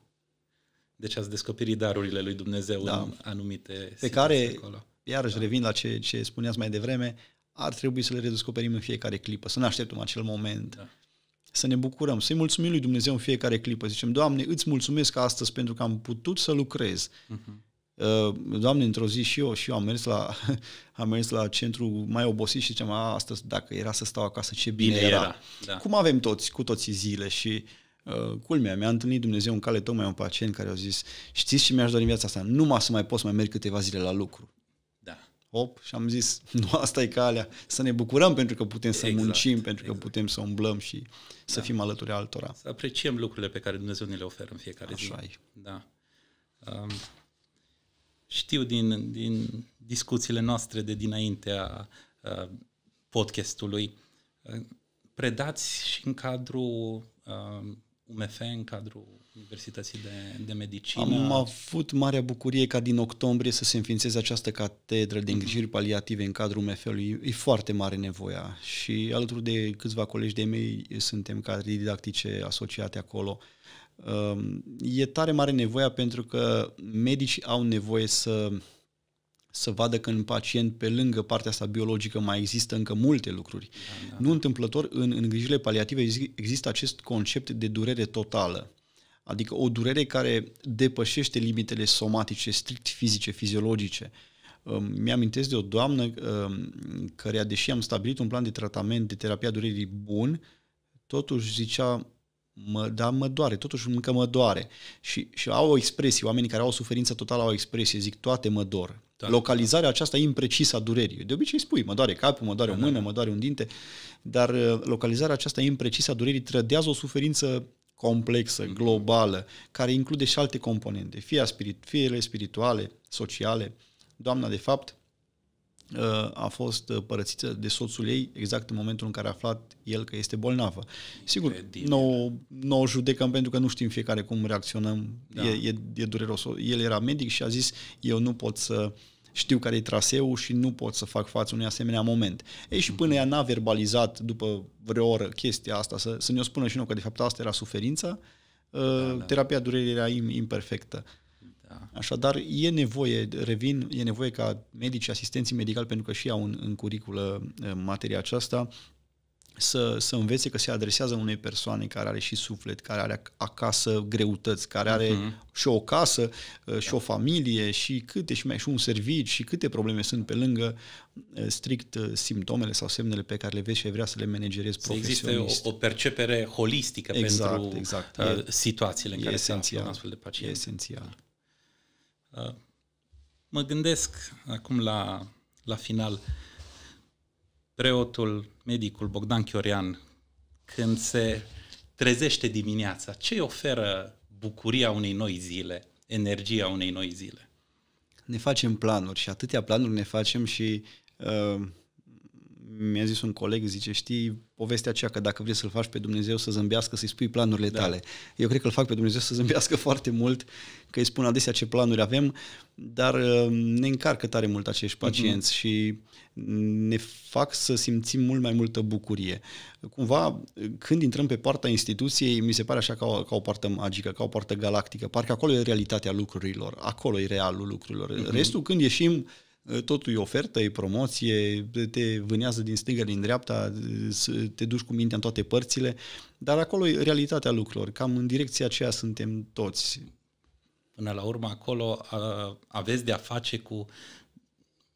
Deci ați descoperit darurile lui Dumnezeu da. în anumite Pe care, acolo. iarăși da. revin la ce, ce spuneați mai devreme, ar trebui să le redescoperim în fiecare clipă, să ne așteptăm acel moment, da. să ne bucurăm, să-i mulțumim lui Dumnezeu în fiecare clipă. Zicem, Doamne, îți mulțumesc astăzi pentru că am putut să lucrez. Uh-huh. Uh, doamne, într-o zi și eu, și eu am mers la, am mers la centru mai obosit și ziceam, astăzi dacă era să stau acasă, ce bine, bine era. era. Da. Cum avem toți, cu toții zile și Uh, culmea, mi-a întâlnit Dumnezeu în cale tocmai un pacient care a zis, știți ce mi-aș dori în viața asta? mă să mai pot să mai merg câteva zile la lucru. Da. Op, și am zis, nu asta e calea, să ne bucurăm pentru că putem exact, să muncim, pentru exact. că putem să umblăm și da. să fim alături altora. Să apreciem lucrurile pe care Dumnezeu ne le oferă în fiecare Așa zi. Așa Da. Um, știu din, din discuțiile noastre de dinaintea uh, podcastului, uh, predați și în cadrul UMF, uh, în cadrul Universității de, de Medicină. Am avut marea bucurie ca din octombrie să se înființeze această catedră de mhm. îngrijiri paliative în cadrul UMF-ului. E foarte mare nevoia și alături de câțiva colegi de mei suntem cadre didactice asociate acolo. Um, e tare mare nevoia pentru că medicii au nevoie să, să vadă că în pacient, pe lângă partea asta biologică, mai există încă multe lucruri. Da, da. Nu da. întâmplător, în grijile paliative există acest concept de durere totală. Adică o durere care depășește limitele somatice, strict fizice, fiziologice. Um, mi-amintesc de o doamnă um, care, deși am stabilit un plan de tratament de terapia durerii bun, totuși zicea, mă, dar mă doare, totuși încă mă doare. Și, și au o expresie, oamenii care au o suferință totală au o expresie, zic toate mă dor. Da. Localizarea aceasta imprecisă a durerii. De obicei spui, mă doare capul, mă doare da, o da, mână, da. mă doare un dinte, dar uh, localizarea aceasta imprecisă a durerii trădează o suferință complexă, mm. globală, care include și alte componente, fie, spirit, fie ele spirituale, sociale. Doamna, de fapt, Uh, a fost uh, părățită de soțul ei exact în momentul în care a aflat el că este bolnavă. Sigur, nu o judecăm pentru că nu știm fiecare cum reacționăm, da. e, e, e dureros. El era medic și a zis, eu nu pot să știu care e traseul și nu pot să fac față unui asemenea moment. Ei, și până mhm. ea n-a verbalizat după vreo oră chestia asta, să, să ne-o spună și nu că de fapt asta era suferința, uh, da, da. terapia durerii era imperfectă. Da. Așadar, e nevoie, revin, e nevoie ca medici, asistenții medicali, pentru că și au în, în curiculă materia aceasta, să, să învețe că se adresează unei persoane care are și suflet, care are acasă greutăți, care are uh-huh. și o casă, și da. o familie, și câte și mai și un serviciu, și câte probleme sunt pe lângă strict simptomele sau semnele pe care le vezi și ai vrea să le menegerezi profesionist. Există o, o percepere holistică exact, pentru exact. E, situațiile în care esențial, se află un astfel de pacient. E esențial. Uh, mă gândesc acum la, la final preotul, medicul Bogdan Chiorian, când se trezește dimineața, ce îi oferă bucuria unei noi zile, energia unei noi zile? Ne facem planuri și atâtea planuri ne facem și uh, mi-a zis un coleg, zice, știi, povestea aceea că dacă vrei să-L faci pe Dumnezeu să zâmbească, să-i spui planurile da. tale. Eu cred că îl fac pe Dumnezeu să zâmbească foarte mult, că îi spun adesea ce planuri avem, dar uh, ne încarcă tare mult acești mhm. pacienți mm-hmm. și ne fac să simțim mult mai multă bucurie. Cumva, când intrăm pe partea instituției, mi se pare așa ca o, ca o parte magică, ca o parte galactică. Parcă acolo e realitatea lucrurilor, acolo e realul lucrurilor. Mm-hmm. Restul, când ieșim, totul e ofertă, e promoție, te vânează din stânga, din dreapta, te duci cu mintea în toate părțile, dar acolo e realitatea lucrurilor, cam în direcția aceea suntem toți. Până la urmă, acolo aveți de-a face cu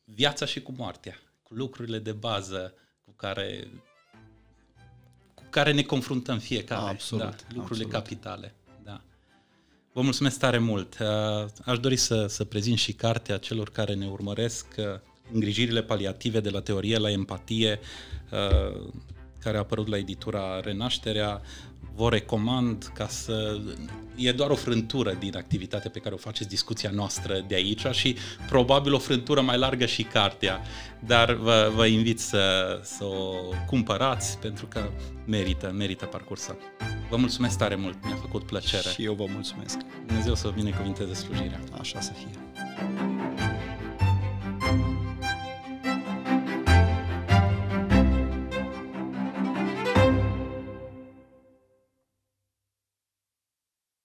viața și cu moartea, cu lucrurile de bază cu care, cu care ne confruntăm fiecare. Absolut. Da, lucrurile absolut. capitale. Vă mulțumesc tare mult. Uh, aș dori să, să prezint și cartea celor care ne urmăresc, uh, îngrijirile paliative de la teorie la empatie, uh, care a apărut la editura Renașterea. Vă recomand ca să... E doar o frântură din activitatea pe care o faceți discuția noastră de aici și probabil o frântură mai largă și cartea, dar vă, vă invit să, să o cumpărați pentru că merită, merită parcursa. Vă mulțumesc tare mult, mi-a făcut plăcere. Și eu vă mulțumesc. Dumnezeu să vă binecuvinteze slujirea. Așa să fie.